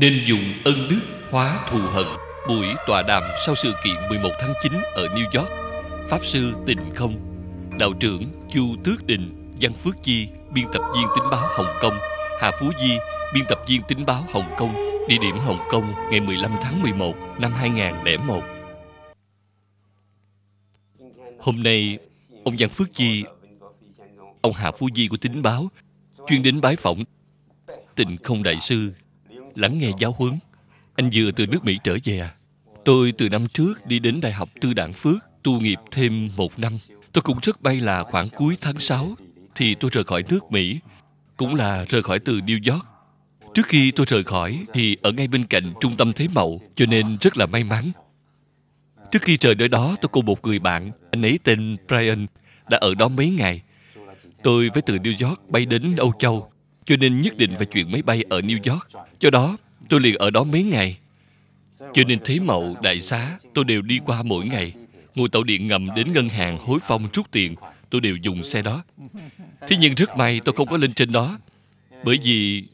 nên dùng ân đức hóa thù hận. Buổi tòa đàm sau sự kiện 11 tháng 9 ở New York, Pháp sư Tịnh Không, Đạo trưởng Chu Tước Đình, Văn Phước Chi, biên tập viên tính báo Hồng Kông, Hà Phú Di, biên tập viên tính báo Hồng Kông, địa điểm Hồng Kông ngày 15 tháng 11 năm 2001. Hôm nay, ông Văn Phước Chi, ông Hà Phú Di của tính báo, chuyên đến bái phỏng tịnh không đại sư lắng nghe giáo huấn anh vừa từ nước mỹ trở về à? tôi từ năm trước đi đến đại học tư đảng phước tu nghiệp thêm một năm tôi cũng rất bay là khoảng cuối tháng 6 thì tôi rời khỏi nước mỹ cũng là rời khỏi từ new york trước khi tôi rời khỏi thì ở ngay bên cạnh trung tâm thế mậu cho nên rất là may mắn trước khi rời nơi đó tôi cùng một người bạn anh ấy tên brian đã ở đó mấy ngày tôi phải từ new york bay đến âu châu cho nên nhất định phải chuyển máy bay ở New York. Do đó, tôi liền ở đó mấy ngày. Cho nên Thế Mậu, Đại Xá, tôi đều đi qua mỗi ngày. Ngồi tàu điện ngầm đến ngân hàng hối phong rút tiền, tôi đều dùng xe đó. Thế nhưng rất may tôi không có lên trên đó. Bởi vì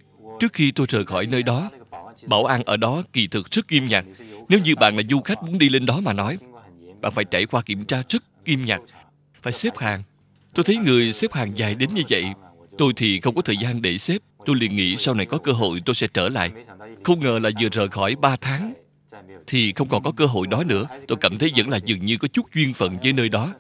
trước khi tôi rời khỏi nơi đó, bảo an ở đó kỳ thực rất nghiêm ngặt. Nếu như bạn là du khách muốn đi lên đó mà nói, bạn phải trải qua kiểm tra rất nghiêm ngặt, phải xếp hàng. Tôi thấy người xếp hàng dài đến như vậy, Tôi thì không có thời gian để xếp Tôi liền nghĩ sau này có cơ hội tôi sẽ trở lại Không ngờ là vừa rời khỏi 3 tháng Thì không còn có cơ hội đó nữa Tôi cảm thấy vẫn là dường như có chút duyên phận với nơi đó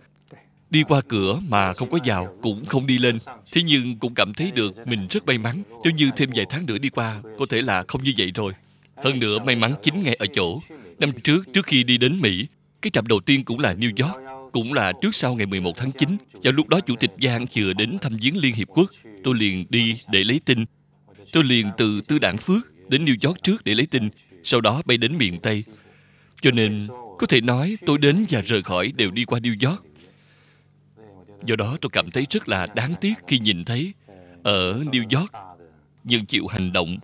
Đi qua cửa mà không có vào Cũng không đi lên Thế nhưng cũng cảm thấy được mình rất may mắn Nếu như thêm vài tháng nữa đi qua Có thể là không như vậy rồi Hơn nữa may mắn chính ngay ở chỗ Năm trước trước khi đi đến Mỹ Cái trạm đầu tiên cũng là New York cũng là trước sau ngày 11 tháng 9 vào lúc đó Chủ tịch Giang vừa đến thăm viếng Liên Hiệp Quốc tôi liền đi để lấy tin tôi liền từ tư đảng phước đến new york trước để lấy tin sau đó bay đến miền tây cho nên có thể nói tôi đến và rời khỏi đều đi qua new york do đó tôi cảm thấy rất là đáng tiếc khi nhìn thấy ở new york những chịu hành động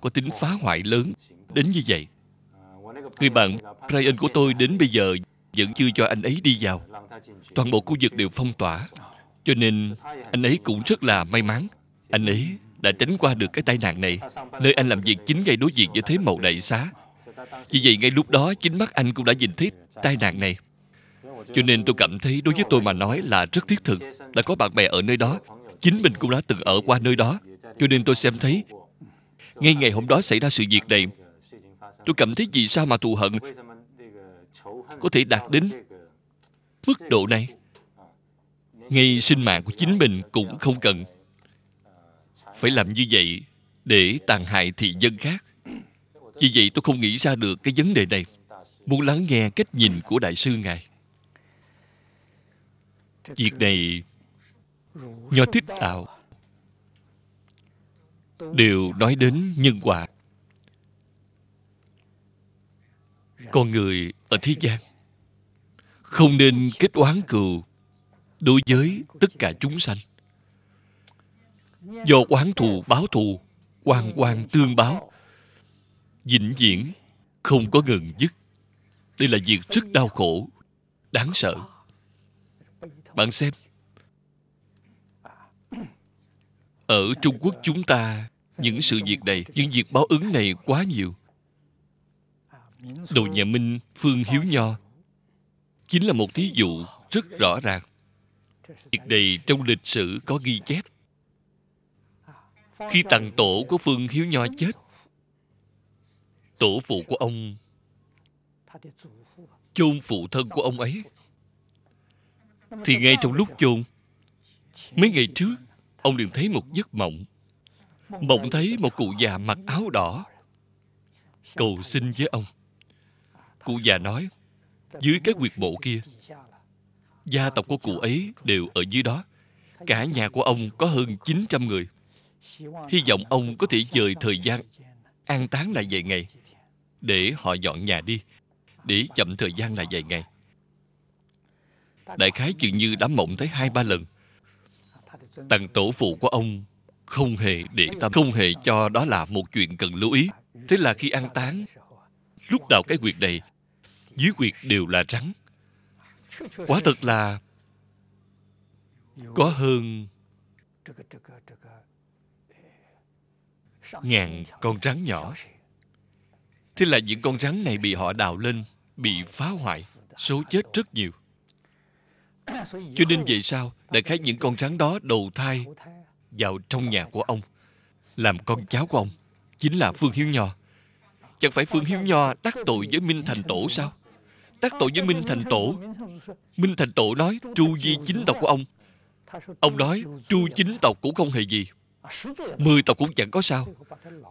có tính phá hoại lớn đến như vậy người bạn brian của tôi đến bây giờ vẫn chưa cho anh ấy đi vào toàn bộ khu vực đều phong tỏa cho nên anh ấy cũng rất là may mắn anh ấy đã tránh qua được cái tai nạn này nơi anh làm việc chính ngay đối diện với thế mậu đại xá vì vậy ngay lúc đó chính mắt anh cũng đã nhìn thấy tai nạn này cho nên tôi cảm thấy đối với tôi mà nói là rất thiết thực đã có bạn bè ở nơi đó chính mình cũng đã từng ở qua nơi đó cho nên tôi xem thấy ngay ngày hôm đó xảy ra sự việc này tôi cảm thấy vì sao mà thù hận có thể đạt đến mức độ này ngay sinh mạng của chính mình cũng không cần phải làm như vậy để tàn hại thị dân khác vì vậy tôi không nghĩ ra được cái vấn đề này muốn lắng nghe cách nhìn của đại sư ngài việc này nho thích đạo đều nói đến nhân quả con người ở thế gian không nên kết oán cừu đối với tất cả chúng sanh do oán thù báo thù quan quan tương báo vĩnh viễn không có ngừng dứt đây là việc rất đau khổ đáng sợ bạn xem ở trung quốc chúng ta những sự việc này những việc báo ứng này quá nhiều đồ nhà minh phương hiếu nho chính là một thí dụ rất rõ ràng Việc này trong lịch sử có ghi chép Khi tặng tổ của Phương Hiếu Nho chết Tổ phụ của ông Chôn phụ thân của ông ấy Thì ngay trong lúc chôn Mấy ngày trước Ông liền thấy một giấc mộng Mộng thấy một cụ già mặc áo đỏ Cầu xin với ông Cụ già nói Dưới cái quyệt bộ kia Gia tộc của cụ ấy đều ở dưới đó. Cả nhà của ông có hơn 900 người. Hy vọng ông có thể dời thời gian an táng lại vài ngày để họ dọn nhà đi để chậm thời gian lại vài ngày đại khái chừng như đã mộng tới hai ba lần tặng tổ phụ của ông không hề để tâm không hề cho đó là một chuyện cần lưu ý thế là khi an táng lúc đào cái quyệt này dưới quyệt đều là rắn quả thật là có hơn ngàn con rắn nhỏ thế là những con rắn này bị họ đào lên bị phá hoại số chết rất nhiều cho nên vậy sao đại khái những con rắn đó đầu thai vào trong nhà của ông làm con cháu của ông chính là phương hiếu nho chẳng phải phương hiếu nho đắc tội với minh thành tổ sao tác tội với Minh Thành Tổ Minh Thành Tổ nói tru di chính tộc của ông Ông nói tru chính tộc cũng không hề gì Mười tộc cũng chẳng có sao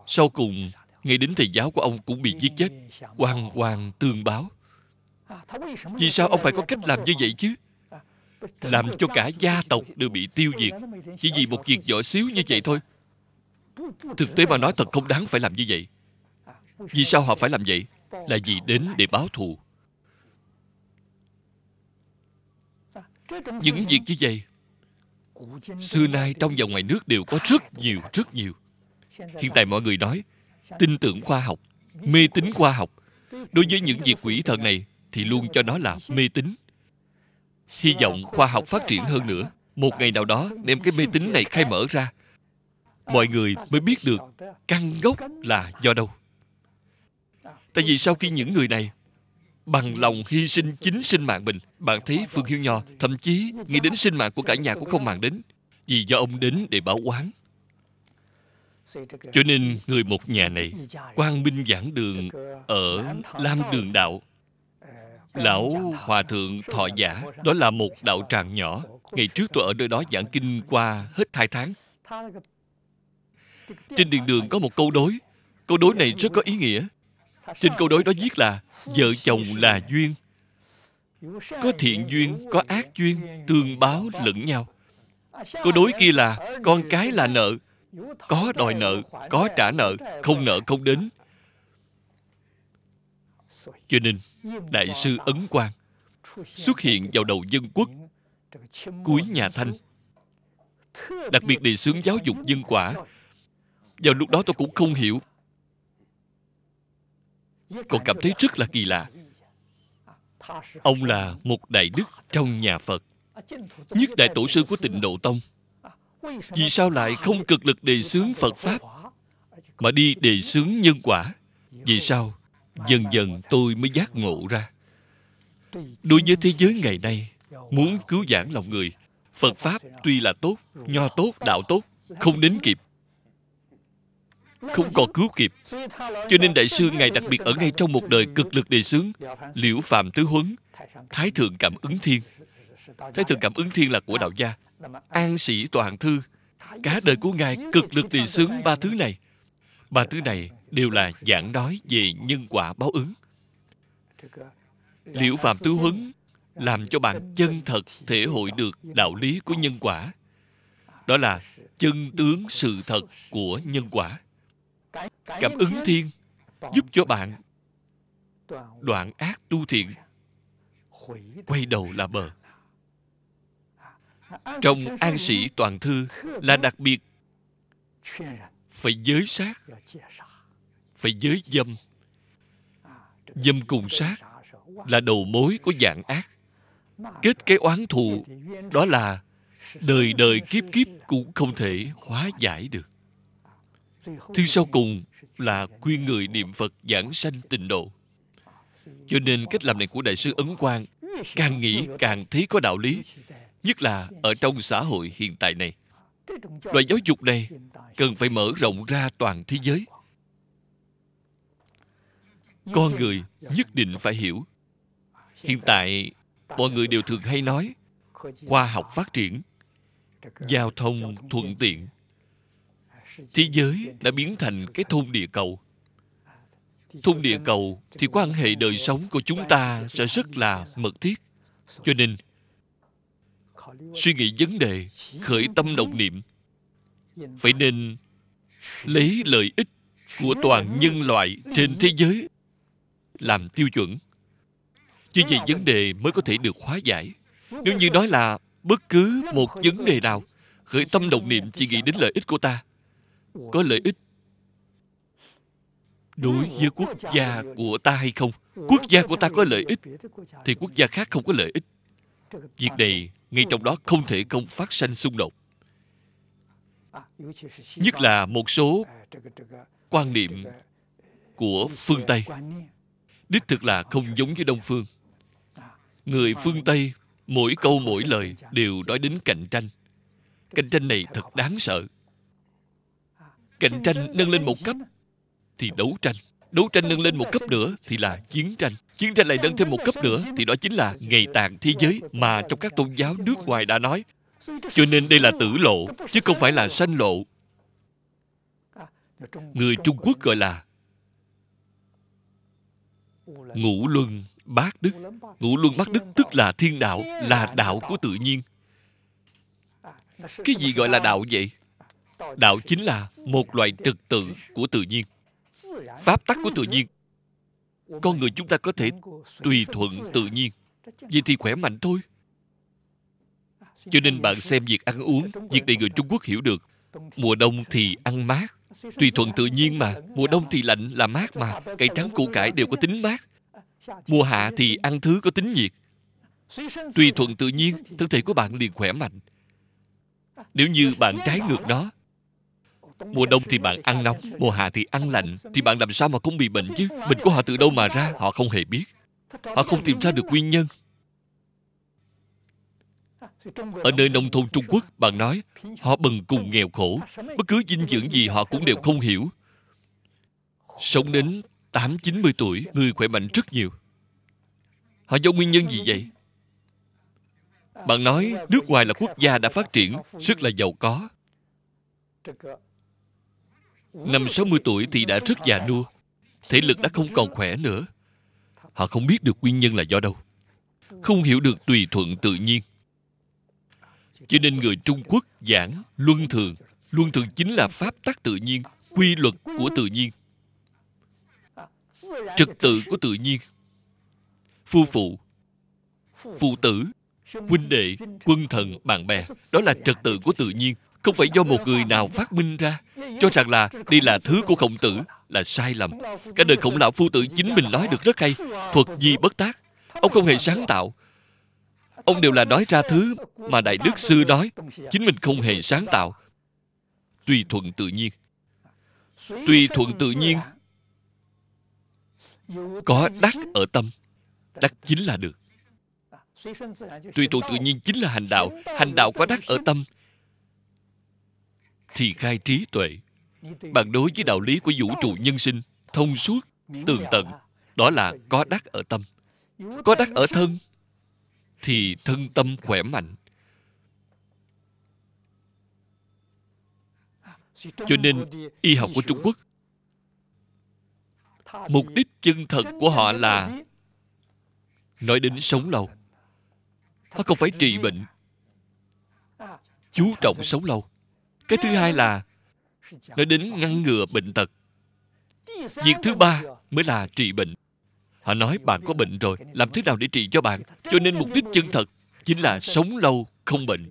Sau cùng Ngay đến thầy giáo của ông cũng bị giết chết Hoàng hoàng tương báo Vì sao ông phải có cách làm như vậy chứ Làm cho cả gia tộc đều bị tiêu diệt Chỉ vì một việc nhỏ xíu như vậy thôi Thực tế mà nói thật không đáng phải làm như vậy Vì sao họ phải làm vậy Là vì đến để báo thù Những việc như vậy Xưa nay trong và ngoài nước đều có rất nhiều, rất nhiều Hiện tại mọi người nói Tin tưởng khoa học Mê tín khoa học Đối với những việc quỷ thần này Thì luôn cho nó là mê tín Hy vọng khoa học phát triển hơn nữa Một ngày nào đó đem cái mê tín này khai mở ra Mọi người mới biết được Căn gốc là do đâu Tại vì sau khi những người này bằng lòng hy sinh chính sinh mạng mình bạn thấy phương hiếu nho thậm chí nghĩ đến sinh mạng của cả nhà cũng không màng đến vì do ông đến để bảo oán cho nên người một nhà này quang minh giảng đường ở lam đường đạo lão hòa thượng thọ giả đó là một đạo tràng nhỏ ngày trước tôi ở nơi đó giảng kinh qua hết hai tháng trên đường đường có một câu đối câu đối này rất có ý nghĩa trên câu đối đó viết là Vợ chồng là duyên Có thiện duyên, có ác duyên Tương báo lẫn nhau Câu đối kia là Con cái là nợ Có đòi nợ, có trả nợ Không nợ không đến Cho nên Đại sư Ấn Quang Xuất hiện vào đầu dân quốc Cuối nhà Thanh Đặc biệt đề xướng giáo dục dân quả vào lúc đó tôi cũng không hiểu còn cảm thấy rất là kỳ lạ ông là một đại đức trong nhà phật nhất đại tổ sư của tịnh độ tông vì sao lại không cực lực đề xướng phật pháp mà đi đề xướng nhân quả vì sao dần dần tôi mới giác ngộ ra đối với thế giới ngày nay muốn cứu giảng lòng người phật pháp tuy là tốt nho tốt đạo tốt không đến kịp không còn cứu kịp cho nên đại sư ngài đặc biệt ở ngay trong một đời cực lực đề xướng liễu phạm tứ huấn thái thượng cảm ứng thiên thái thượng cảm ứng thiên là của đạo gia an sĩ toàn thư cả đời của ngài cực lực đề xướng ba thứ này ba thứ này đều là giảng nói về nhân quả báo ứng liễu phạm tứ huấn làm cho bạn chân thật thể hội được đạo lý của nhân quả đó là chân tướng sự thật của nhân quả cảm ứng thiên giúp cho bạn đoạn ác tu thiện quay đầu là bờ trong an sĩ toàn thư là đặc biệt phải giới sát phải giới dâm à, dâm cùng sát là đầu mối của dạng ác kết cái oán thù đó là đời đời kiếp kiếp cũng không thể hóa giải được Thứ sau cùng là khuyên người niệm Phật giảng sanh tịnh độ. Cho nên cách làm này của Đại sư Ấn Quang càng nghĩ càng thấy có đạo lý, nhất là ở trong xã hội hiện tại này. Loại giáo dục này cần phải mở rộng ra toàn thế giới. Con người nhất định phải hiểu. Hiện tại, mọi người đều thường hay nói khoa học phát triển, giao thông thuận tiện, thế giới đã biến thành cái thôn địa cầu thôn địa cầu thì quan hệ đời sống của chúng ta sẽ rất là mật thiết cho nên suy nghĩ vấn đề khởi tâm động niệm phải nên lấy lợi ích của toàn nhân loại trên thế giới làm tiêu chuẩn như vậy vấn đề mới có thể được hóa giải nếu như nói là bất cứ một vấn đề nào khởi tâm động niệm chỉ nghĩ đến lợi ích của ta có lợi ích đối với quốc gia của ta hay không quốc gia của ta có lợi ích thì quốc gia khác không có lợi ích việc này ngay trong đó không thể không phát sinh xung đột nhất là một số quan niệm của phương tây đích thực là không giống với đông phương người phương tây mỗi câu mỗi lời đều nói đến cạnh tranh cạnh tranh này thật đáng sợ cạnh tranh nâng lên một cấp thì đấu tranh đấu tranh nâng lên một cấp nữa thì là chiến tranh chiến tranh lại nâng thêm một cấp nữa thì đó chính là ngày tàn thế giới mà trong các tôn giáo nước ngoài đã nói cho nên đây là tử lộ chứ không phải là sanh lộ người trung quốc gọi là ngũ luân bát đức ngũ luân bát đức tức là thiên đạo là đạo của tự nhiên cái gì gọi là đạo vậy đạo chính là một loại trật tự của tự nhiên pháp tắc của tự nhiên con người chúng ta có thể tùy thuận tự nhiên vậy thì khỏe mạnh thôi cho nên bạn xem việc ăn uống việc này người trung quốc hiểu được mùa đông thì ăn mát tùy thuận tự nhiên mà mùa đông thì lạnh là mát mà cây trắng củ cải đều có tính mát mùa hạ thì ăn thứ có tính nhiệt tùy thuận tự nhiên thân thể của bạn liền khỏe mạnh nếu như bạn trái ngược đó. Mùa đông thì bạn ăn nóng, mùa hạ thì ăn lạnh, thì bạn làm sao mà không bị bệnh chứ? Bệnh của họ từ đâu mà ra, họ không hề biết. Họ không tìm ra được nguyên nhân. Ở nơi nông thôn Trung Quốc, bạn nói, họ bần cùng nghèo khổ, bất cứ dinh dưỡng gì họ cũng đều không hiểu. Sống đến 8-90 tuổi, người khỏe mạnh rất nhiều. Họ do nguyên nhân gì vậy? Bạn nói nước ngoài là quốc gia đã phát triển, rất là giàu có. Năm 60 tuổi thì đã rất già nua Thể lực đã không còn khỏe nữa Họ không biết được nguyên nhân là do đâu Không hiểu được tùy thuận tự nhiên Cho nên người Trung Quốc giảng luân thường Luân thường chính là pháp tắc tự nhiên Quy luật của tự nhiên Trật tự của tự nhiên Phu phụ Phụ tử Huynh đệ Quân thần Bạn bè Đó là trật tự của tự nhiên không phải do một người nào phát minh ra cho rằng là đây là thứ của khổng tử là sai lầm cả đời khổng lão phu tử chính mình nói được rất hay thuật di bất tác ông không hề sáng tạo ông đều là nói ra thứ mà đại đức sư nói chính mình không hề sáng tạo tùy thuận tự nhiên tùy thuận tự nhiên có đắc ở tâm đắc chính là được tùy thuận tự nhiên chính là hành đạo hành đạo có đắc ở tâm thì khai trí tuệ bạn đối với đạo lý của vũ trụ nhân sinh thông suốt tường tận đó là có đắc ở tâm có đắc ở thân thì thân tâm khỏe mạnh cho nên y học của trung quốc mục đích chân thật của họ là nói đến sống lâu họ không phải trị bệnh chú trọng sống lâu cái thứ hai là nói đến ngăn ngừa bệnh tật việc thứ ba mới là trị bệnh họ nói bạn có bệnh rồi làm thế nào để trị cho bạn cho nên mục đích chân thật chính là sống lâu không bệnh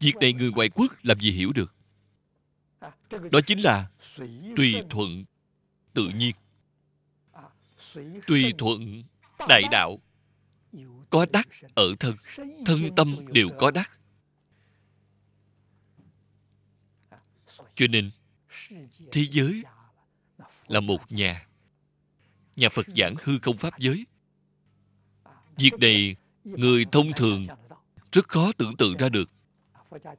việc này người ngoại quốc làm gì hiểu được đó chính là tùy thuận tự nhiên tùy thuận đại đạo có đắc ở thân thân tâm đều có đắc cho nên thế giới là một nhà nhà phật giảng hư không pháp giới việc này người thông thường rất khó tưởng tượng ra được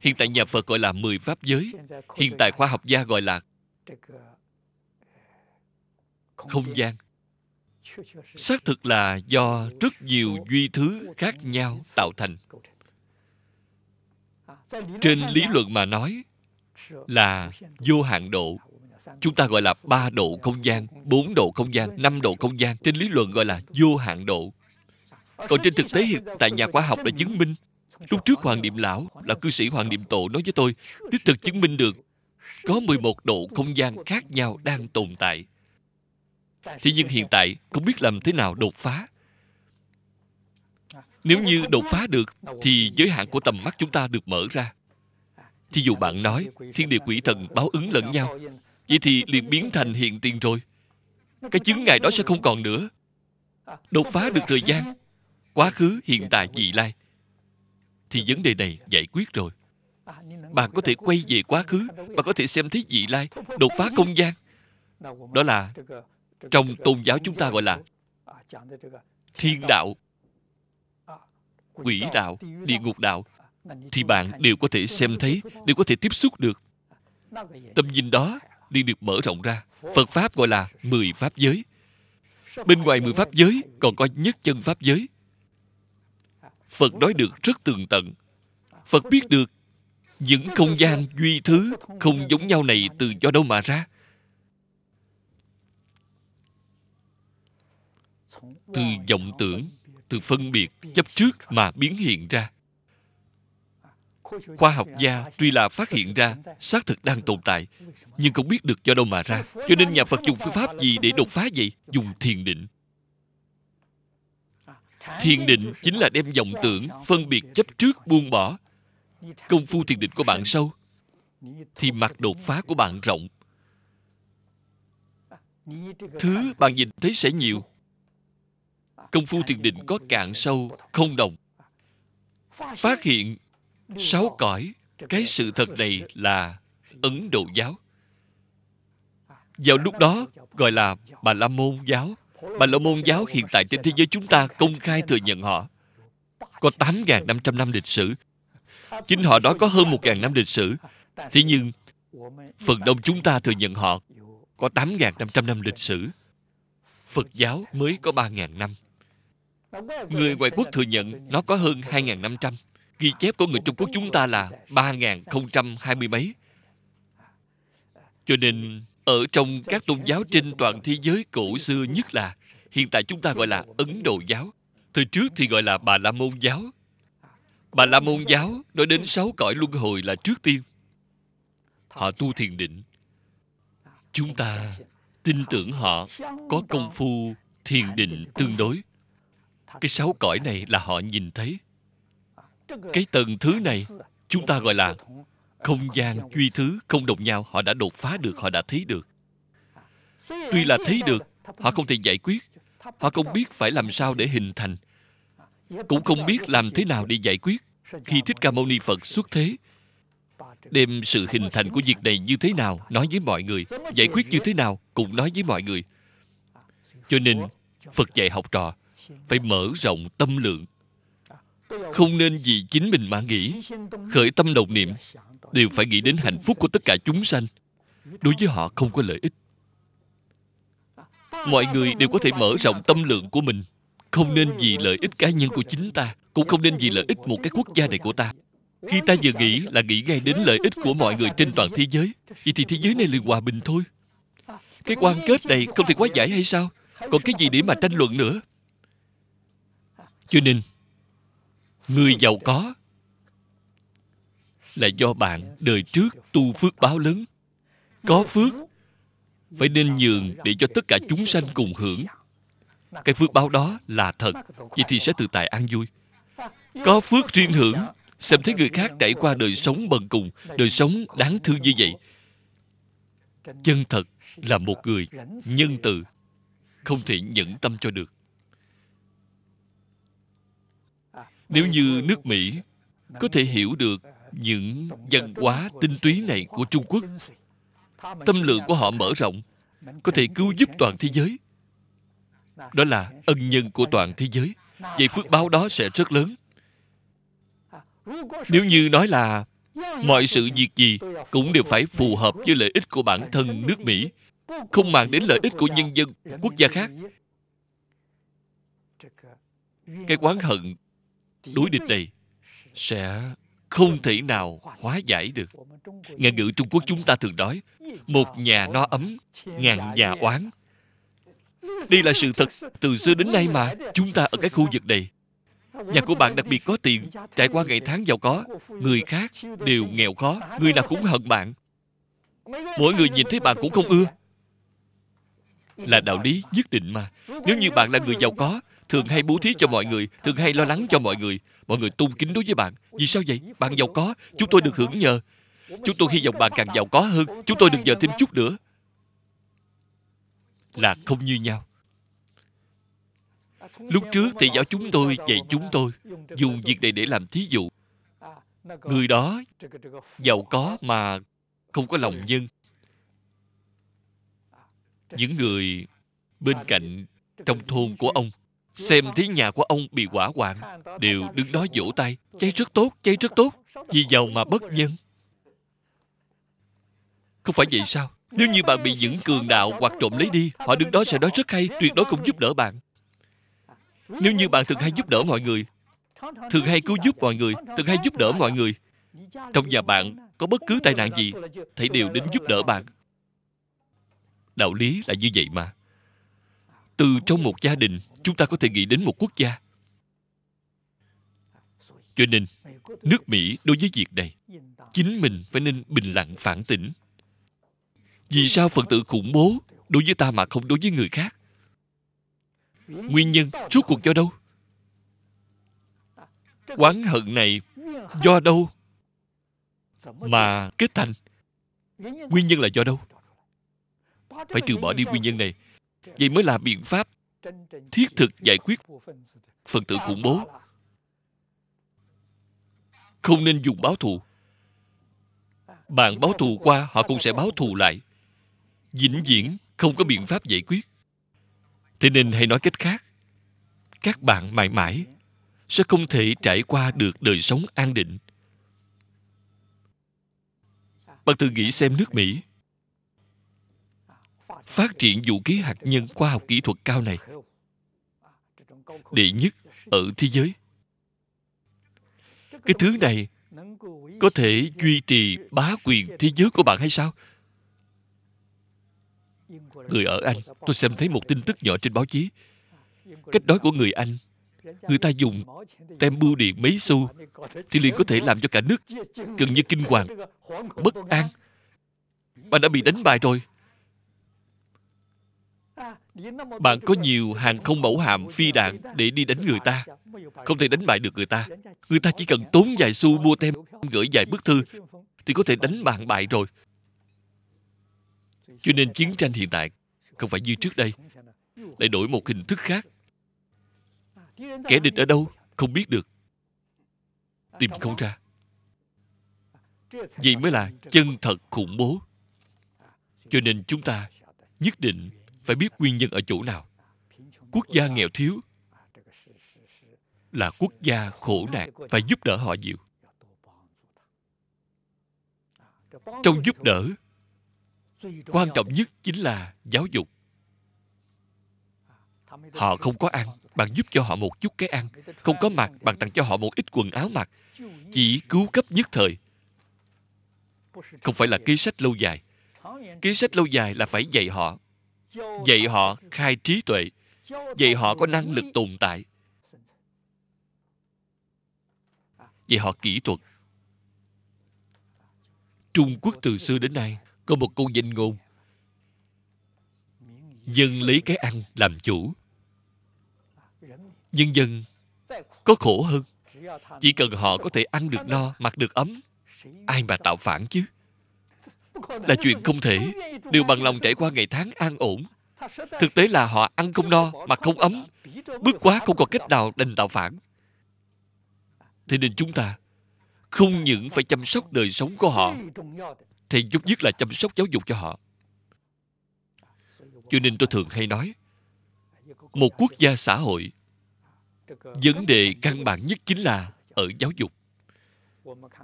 hiện tại nhà phật gọi là mười pháp giới hiện tại khoa học gia gọi là không gian xác thực là do rất nhiều duy thứ khác nhau tạo thành trên lý luận mà nói là vô hạn độ chúng ta gọi là ba độ không gian bốn độ không gian năm độ không gian trên lý luận gọi là vô hạn độ còn trên thực tế hiện tại nhà khoa học đã chứng minh lúc trước hoàng niệm lão là cư sĩ hoàng niệm tổ nói với tôi đích thực chứng minh được có 11 độ không gian khác nhau đang tồn tại thế nhưng hiện tại không biết làm thế nào đột phá nếu như đột phá được thì giới hạn của tầm mắt chúng ta được mở ra Thí dụ bạn nói Thiên địa quỷ thần báo ứng lẫn nhau Vậy thì liền biến thành hiện tiền rồi Cái chứng ngại đó sẽ không còn nữa Đột phá được thời gian Quá khứ, hiện tại, vị lai Thì vấn đề này giải quyết rồi Bạn có thể quay về quá khứ Bạn có thể xem thấy vị lai Đột phá không gian Đó là Trong tôn giáo chúng ta gọi là Thiên đạo Quỷ đạo, địa ngục đạo thì bạn đều có thể xem thấy đều có thể tiếp xúc được tâm nhìn đó đi được mở rộng ra phật pháp gọi là mười pháp giới bên ngoài mười pháp giới còn có nhất chân pháp giới phật nói được rất tường tận phật biết được những không gian duy thứ không giống nhau này từ do đâu mà ra từ vọng tưởng từ phân biệt chấp trước mà biến hiện ra khoa học gia tuy là phát hiện ra xác thực đang tồn tại nhưng không biết được do đâu mà ra cho nên nhà phật dùng phương pháp gì để đột phá vậy dùng thiền định thiền định chính là đem vọng tưởng phân biệt chấp trước buông bỏ công phu thiền định của bạn sâu thì mặt đột phá của bạn rộng thứ bạn nhìn thấy sẽ nhiều công phu thiền định có cạn sâu không đồng phát hiện sáu cõi cái sự thật này là ấn độ giáo vào lúc đó gọi là bà la môn giáo bà la môn giáo hiện tại trên thế giới chúng ta công khai thừa nhận họ có 8.500 năm lịch sử chính họ đó có hơn 1.000 năm lịch sử thế nhưng phần đông chúng ta thừa nhận họ có 8.500 năm lịch sử Phật giáo mới có 3.000 năm người ngoại quốc thừa nhận nó có hơn 2.500 Ghi chép của người Trung Quốc chúng ta là 3.020 mấy. Cho nên, ở trong các tôn giáo trên toàn thế giới cổ xưa nhất là hiện tại chúng ta gọi là Ấn Độ giáo. Thời trước thì gọi là Bà La Môn giáo. Bà La Môn giáo nói đến sáu cõi luân hồi là trước tiên. Họ tu thiền định. Chúng ta tin tưởng họ có công phu thiền định tương đối. Cái sáu cõi này là họ nhìn thấy cái tầng thứ này chúng ta gọi là không gian duy thứ không đồng nhau họ đã đột phá được họ đã thấy được tuy là thấy được họ không thể giải quyết họ không biết phải làm sao để hình thành cũng không biết làm thế nào để giải quyết khi thích ca mâu ni phật xuất thế đem sự hình thành của việc này như thế nào nói với mọi người giải quyết như thế nào cũng nói với mọi người cho nên phật dạy học trò phải mở rộng tâm lượng không nên vì chính mình mà nghĩ khởi tâm đồng niệm đều phải nghĩ đến hạnh phúc của tất cả chúng sanh đối với họ không có lợi ích mọi người đều có thể mở rộng tâm lượng của mình không nên vì lợi ích cá nhân của chính ta cũng không nên vì lợi ích một cái quốc gia này của ta khi ta vừa nghĩ là nghĩ ngay đến lợi ích của mọi người trên toàn thế giới vậy thì thế giới này liền hòa bình thôi cái quan kết này không thể quá giải hay sao còn cái gì để mà tranh luận nữa cho nên người giàu có là do bạn đời trước tu phước báo lớn có phước phải nên nhường để cho tất cả chúng sanh cùng hưởng cái phước báo đó là thật vậy thì sẽ tự tại an vui có phước riêng hưởng xem thấy người khác trải qua đời sống bần cùng đời sống đáng thương như vậy chân thật là một người nhân từ không thể nhẫn tâm cho được nếu như nước mỹ có thể hiểu được những văn hóa tinh túy này của trung quốc tâm lượng của họ mở rộng có thể cứu giúp toàn thế giới đó là ân nhân của toàn thế giới vậy phước báo đó sẽ rất lớn nếu như nói là mọi sự việc gì cũng đều phải phù hợp với lợi ích của bản thân nước mỹ không màng đến lợi ích của nhân dân quốc gia khác cái quán hận đối địch này sẽ không thể nào hóa giải được ngạn ngữ trung quốc chúng ta thường nói một nhà no ấm ngàn nhà oán đây là sự thật từ xưa đến nay mà chúng ta ở cái khu vực này Nhà của bạn đặc biệt có tiền Trải qua ngày tháng giàu có Người khác đều nghèo khó Người nào cũng hận bạn Mỗi người nhìn thấy bạn cũng không ưa Là đạo lý nhất định mà Nếu như bạn là người giàu có thường hay bố thí cho mọi người thường hay lo lắng cho mọi người mọi người tôn kính đối với bạn vì sao vậy bạn giàu có chúng tôi được hưởng nhờ chúng tôi hy vọng bạn càng giàu có hơn chúng tôi được nhờ thêm chút nữa là không như nhau lúc trước thì giáo chúng tôi dạy chúng tôi dùng việc này để làm thí dụ người đó giàu có mà không có lòng nhân những người bên cạnh trong thôn của ông xem thấy nhà của ông bị quả hoạn đều đứng đó vỗ tay cháy rất tốt cháy rất tốt vì giàu mà bất nhân không phải vậy sao nếu như bạn bị những cường đạo hoặc trộm lấy đi họ đứng đó sẽ nói rất hay tuyệt đối không giúp đỡ bạn nếu như bạn thường hay giúp đỡ mọi người thường hay cứu giúp mọi người thường hay giúp đỡ mọi người trong nhà bạn có bất cứ tai nạn gì thầy đều đến giúp đỡ bạn đạo lý là như vậy mà từ trong một gia đình chúng ta có thể nghĩ đến một quốc gia cho nên nước mỹ đối với việc này chính mình phải nên bình lặng phản tỉnh vì sao phần tử khủng bố đối với ta mà không đối với người khác nguyên nhân rốt cuộc do đâu Quán hận này do đâu mà kết thành nguyên nhân là do đâu phải trừ bỏ đi nguyên nhân này vậy mới là biện pháp thiết thực giải quyết phần tử khủng bố không nên dùng báo thù bạn báo thù qua họ cũng sẽ báo thù lại vĩnh viễn không có biện pháp giải quyết thế nên hay nói cách khác các bạn mãi mãi sẽ không thể trải qua được đời sống an định bạn thử nghĩ xem nước mỹ phát triển vũ khí hạt nhân khoa học kỹ thuật cao này đệ nhất ở thế giới cái thứ này có thể duy trì bá quyền thế giới của bạn hay sao người ở anh tôi xem thấy một tin tức nhỏ trên báo chí cách nói của người anh người ta dùng tem bưu điện mấy xu thì liền có thể làm cho cả nước gần như kinh hoàng bất an bạn đã bị đánh bại rồi bạn có nhiều hàng không mẫu hạm phi đạn để đi đánh người ta không thể đánh bại được người ta người ta chỉ cần tốn vài xu mua tem gửi vài bức thư thì có thể đánh bạn bại rồi cho nên chiến tranh hiện tại không phải như trước đây lại đổi một hình thức khác kẻ địch ở đâu không biết được tìm không ra vậy mới là chân thật khủng bố cho nên chúng ta nhất định phải biết nguyên nhân ở chỗ nào quốc gia nghèo thiếu là quốc gia khổ nạn phải giúp đỡ họ nhiều trong giúp đỡ quan trọng nhất chính là giáo dục họ không có ăn bạn giúp cho họ một chút cái ăn không có mặc bạn tặng cho họ một ít quần áo mặc chỉ cứu cấp nhất thời không phải là kế sách lâu dài kế sách lâu dài là phải dạy họ dạy họ khai trí tuệ dạy họ có năng lực tồn tại dạy họ kỹ thuật trung quốc từ xưa đến nay có một câu danh ngôn dân lấy cái ăn làm chủ nhân dân có khổ hơn chỉ cần họ có thể ăn được no mặc được ấm ai mà tạo phản chứ là chuyện không thể đều bằng lòng trải qua ngày tháng an ổn thực tế là họ ăn không no mà không ấm bước quá không còn cách nào đành tạo phản thế nên chúng ta không những phải chăm sóc đời sống của họ thì giúp nhất là chăm sóc giáo dục cho họ cho nên tôi thường hay nói một quốc gia xã hội vấn đề căn bản nhất chính là ở giáo dục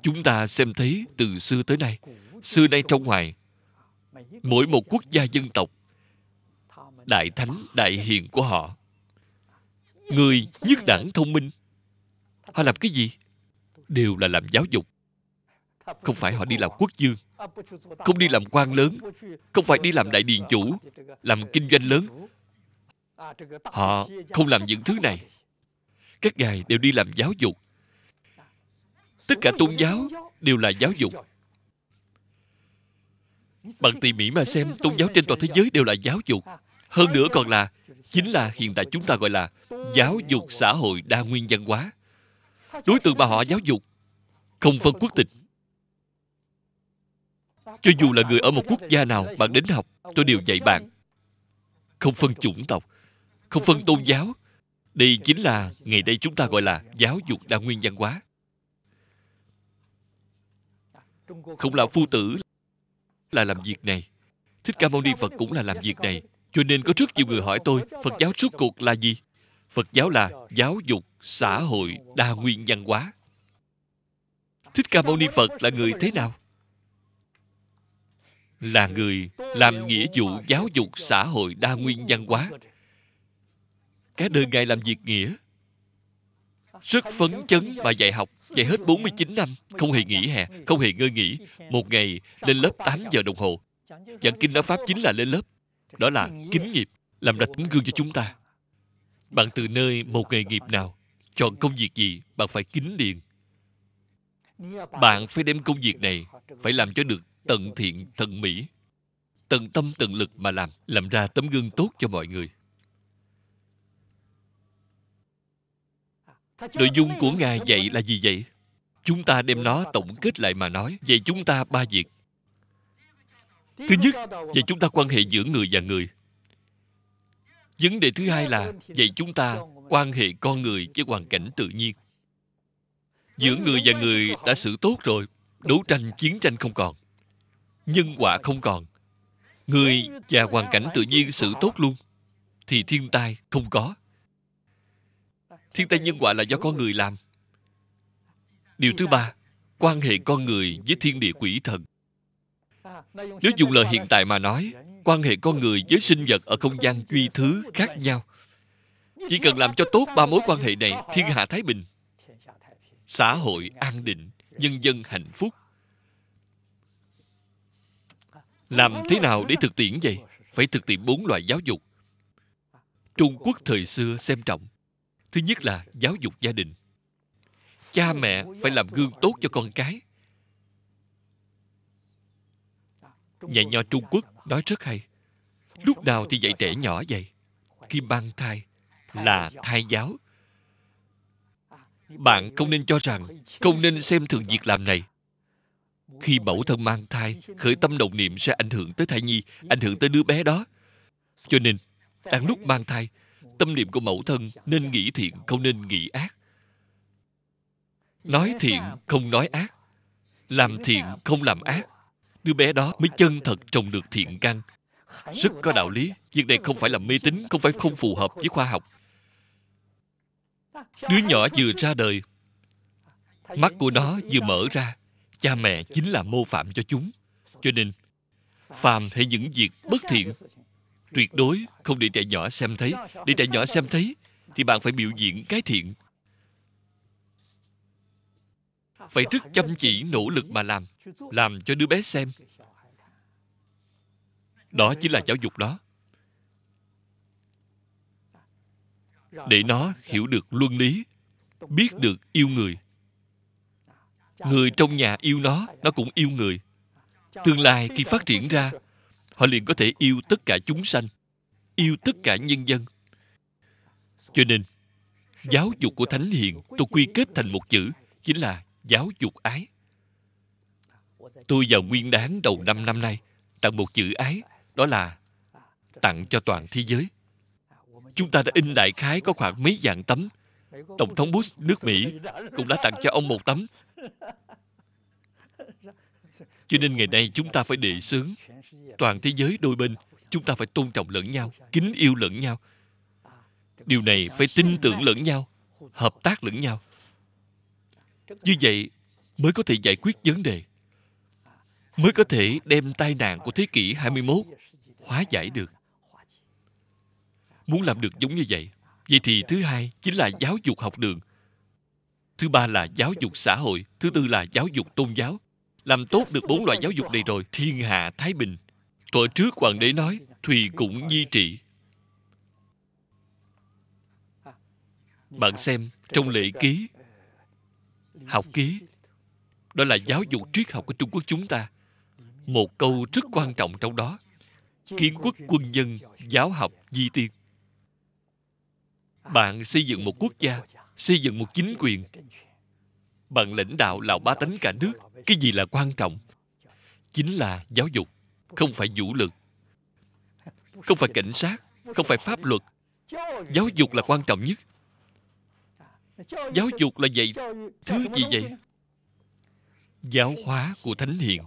chúng ta xem thấy từ xưa tới nay xưa nay trong ngoài mỗi một quốc gia dân tộc đại thánh đại hiền của họ người nhất đẳng thông minh họ làm cái gì đều là làm giáo dục không phải họ đi làm quốc dương không đi làm quan lớn không phải đi làm đại điền chủ làm kinh doanh lớn họ không làm những thứ này các ngài đều đi làm giáo dục tất cả tôn giáo đều là giáo dục Bằng tỉ mỉ mà xem, tôn giáo trên toàn thế giới đều là giáo dục. Hơn nữa còn là, chính là hiện tại chúng ta gọi là giáo dục xã hội đa nguyên văn hóa. Đối tượng mà họ giáo dục không phân quốc tịch. Cho dù là người ở một quốc gia nào bạn đến học, tôi đều dạy bạn. Không phân chủng tộc, không phân tôn giáo. Đây chính là ngày đây chúng ta gọi là giáo dục đa nguyên văn hóa. Không là phu tử là làm việc này thích ca mâu ni phật cũng là làm việc này cho nên có rất nhiều người hỏi tôi phật giáo suốt cuộc là gì phật giáo là giáo dục xã hội đa nguyên văn hóa thích ca mâu ni phật là người thế nào là người làm nghĩa vụ giáo dục xã hội đa nguyên văn hóa cái đời ngày làm việc nghĩa rất phấn chấn mà dạy học dạy hết 49 năm không hề nghỉ hè không hề ngơi nghỉ một ngày lên lớp 8 giờ đồng hồ giảng kinh nói pháp chính là lên lớp đó là kính nghiệp làm ra tấm gương cho chúng ta bạn từ nơi một nghề nghiệp nào chọn công việc gì bạn phải kính liền bạn phải đem công việc này phải làm cho được tận thiện tận mỹ tận tâm tận lực mà làm làm ra tấm gương tốt cho mọi người nội dung của ngài dạy là gì vậy chúng ta đem nó tổng kết lại mà nói dạy chúng ta ba việc thứ nhất dạy chúng ta quan hệ giữa người và người vấn đề thứ hai là dạy chúng ta quan hệ con người với hoàn cảnh tự nhiên giữa người và người đã xử tốt rồi đấu tranh chiến tranh không còn nhân quả không còn người và hoàn cảnh tự nhiên xử tốt luôn thì thiên tai không có thiên tai nhân họa là do con người làm điều thứ ba quan hệ con người với thiên địa quỷ thần nếu dùng lời hiện tại mà nói quan hệ con người với sinh vật ở không gian duy thứ khác nhau chỉ cần làm cho tốt ba mối quan hệ này thiên hạ thái bình xã hội an định nhân dân hạnh phúc làm thế nào để thực tiễn vậy phải thực tiễn bốn loại giáo dục trung quốc thời xưa xem trọng thứ nhất là giáo dục gia đình cha mẹ phải làm gương tốt cho con cái nhà nho trung quốc nói rất hay lúc nào thì dạy trẻ nhỏ vậy khi mang thai là thai giáo bạn không nên cho rằng không nên xem thường việc làm này khi mẫu thân mang thai khởi tâm động niệm sẽ ảnh hưởng tới thai nhi ảnh hưởng tới đứa bé đó cho nên đang lúc mang thai tâm niệm của mẫu thân nên nghĩ thiện không nên nghĩ ác nói thiện không nói ác làm thiện không làm ác đứa bé đó mới chân thật trồng được thiện căn rất có đạo lý việc này không phải là mê tín không phải không phù hợp với khoa học đứa nhỏ vừa ra đời mắt của nó vừa mở ra cha mẹ chính là mô phạm cho chúng cho nên phàm hay những việc bất thiện tuyệt đối không để trẻ nhỏ xem thấy để trẻ nhỏ xem thấy thì bạn phải biểu diễn cái thiện phải rất chăm chỉ nỗ lực mà làm làm cho đứa bé xem đó chính là giáo dục đó để nó hiểu được luân lý biết được yêu người người trong nhà yêu nó nó cũng yêu người tương lai khi phát triển ra họ liền có thể yêu tất cả chúng sanh yêu tất cả nhân dân cho nên giáo dục của thánh hiền tôi quy kết thành một chữ chính là giáo dục ái tôi vào nguyên đáng đầu năm năm nay tặng một chữ ái đó là tặng cho toàn thế giới chúng ta đã in đại khái có khoảng mấy vạn tấm tổng thống bush nước mỹ cũng đã tặng cho ông một tấm cho nên ngày nay chúng ta phải đề xướng toàn thế giới đôi bên chúng ta phải tôn trọng lẫn nhau kính yêu lẫn nhau điều này phải tin tưởng lẫn nhau hợp tác lẫn nhau như vậy mới có thể giải quyết vấn đề mới có thể đem tai nạn của thế kỷ 21 hóa giải được. Muốn làm được giống như vậy, vậy thì thứ hai chính là giáo dục học đường. Thứ ba là giáo dục xã hội, thứ tư là giáo dục tôn giáo làm tốt được bốn loại giáo dục này rồi thiên hạ thái bình thuở trước hoàng đế nói thùy cũng di trị bạn xem trong lệ ký học ký đó là giáo dục triết học của trung quốc chúng ta một câu rất quan trọng trong đó kiến quốc quân dân giáo học di tiên bạn xây dựng một quốc gia xây dựng một chính quyền bạn lãnh đạo lào ba tánh cả nước cái gì là quan trọng chính là giáo dục không phải vũ lực không phải cảnh sát không phải pháp luật giáo dục là quan trọng nhất giáo dục là vậy thứ gì vậy giáo hóa của thánh hiền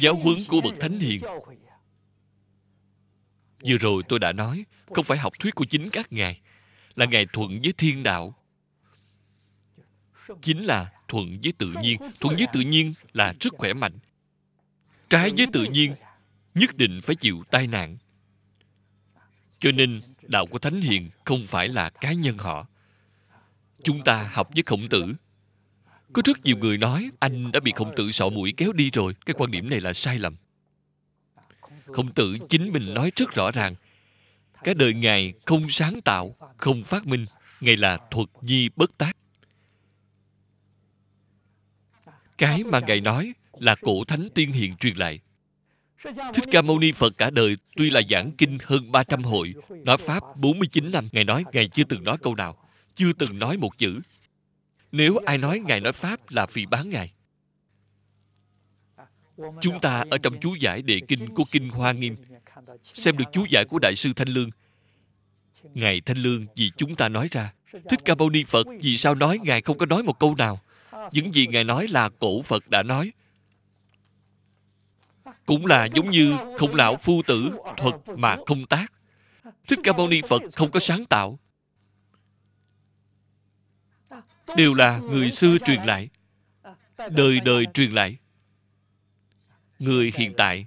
giáo huấn của bậc thánh hiền vừa rồi tôi đã nói không phải học thuyết của chính các ngài là ngài thuận với thiên đạo chính là thuận với tự nhiên thuận với tự nhiên là rất khỏe mạnh trái với tự nhiên nhất định phải chịu tai nạn cho nên đạo của thánh hiền không phải là cá nhân họ chúng ta học với khổng tử có rất nhiều người nói anh đã bị khổng tử sọ mũi kéo đi rồi cái quan điểm này là sai lầm khổng tử chính mình nói rất rõ ràng cái đời ngài không sáng tạo không phát minh ngài là thuật di bất tác cái mà ngài nói là cổ thánh tiên hiền truyền lại Thích Ca Mâu Ni Phật cả đời tuy là giảng kinh hơn 300 hội, nói Pháp 49 năm, Ngài nói Ngài chưa từng nói câu nào, chưa từng nói một chữ. Nếu ai nói Ngài nói Pháp là phỉ bán Ngài. Chúng ta ở trong chú giải đệ kinh của Kinh Hoa Nghiêm xem được chú giải của đại sư thanh lương ngài thanh lương vì chúng ta nói ra thích ca mâu ni phật vì sao nói ngài không có nói một câu nào những gì ngài nói là cổ phật đã nói cũng là giống như khổng lão phu tử thuật mà không tác thích ca mâu ni phật không có sáng tạo đều là người xưa truyền lại đời đời truyền lại người hiện tại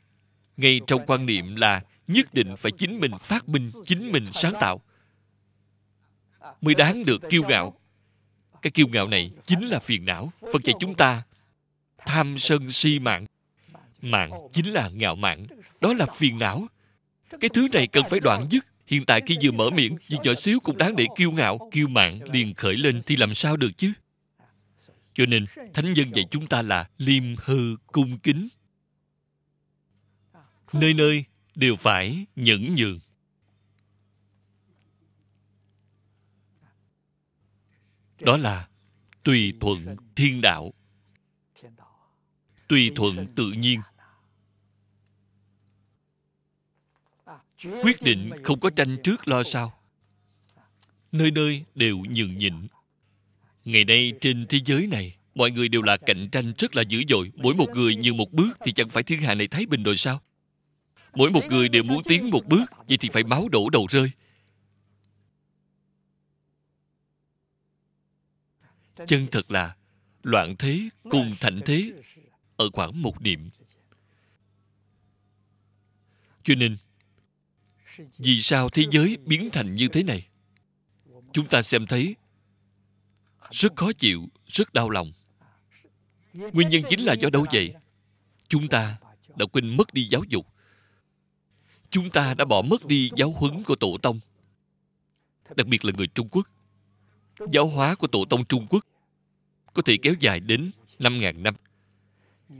ngay trong quan niệm là nhất định phải chính mình phát minh chính mình sáng tạo mới đáng được kiêu ngạo cái kiêu ngạo này chính là phiền não phật dạy chúng ta tham sân si mạng mạng chính là ngạo mạng. đó là phiền não cái thứ này cần phải đoạn dứt hiện tại khi vừa mở miệng việc nhỏ xíu cũng đáng để kiêu ngạo kiêu mạng liền khởi lên thì làm sao được chứ cho nên thánh nhân dạy chúng ta là liêm hư cung kính nơi nơi đều phải nhẫn nhường đó là tùy thuận thiên đạo tùy thuận tự nhiên quyết định không có tranh trước lo sau nơi nơi đều nhường nhịn ngày nay trên thế giới này mọi người đều là cạnh tranh rất là dữ dội mỗi một người nhường một bước thì chẳng phải thiên hạ này thái bình rồi sao mỗi một người đều muốn tiến một bước vậy thì phải máu đổ đầu rơi chân thật là loạn thế cùng thạnh thế ở khoảng một niệm cho nên vì sao thế giới biến thành như thế này chúng ta xem thấy rất khó chịu rất đau lòng nguyên nhân chính là do đâu vậy chúng ta đã quên mất đi giáo dục chúng ta đã bỏ mất đi giáo huấn của tổ tông đặc biệt là người trung quốc giáo hóa của tổ tông trung quốc có thể kéo dài đến năm ngàn năm.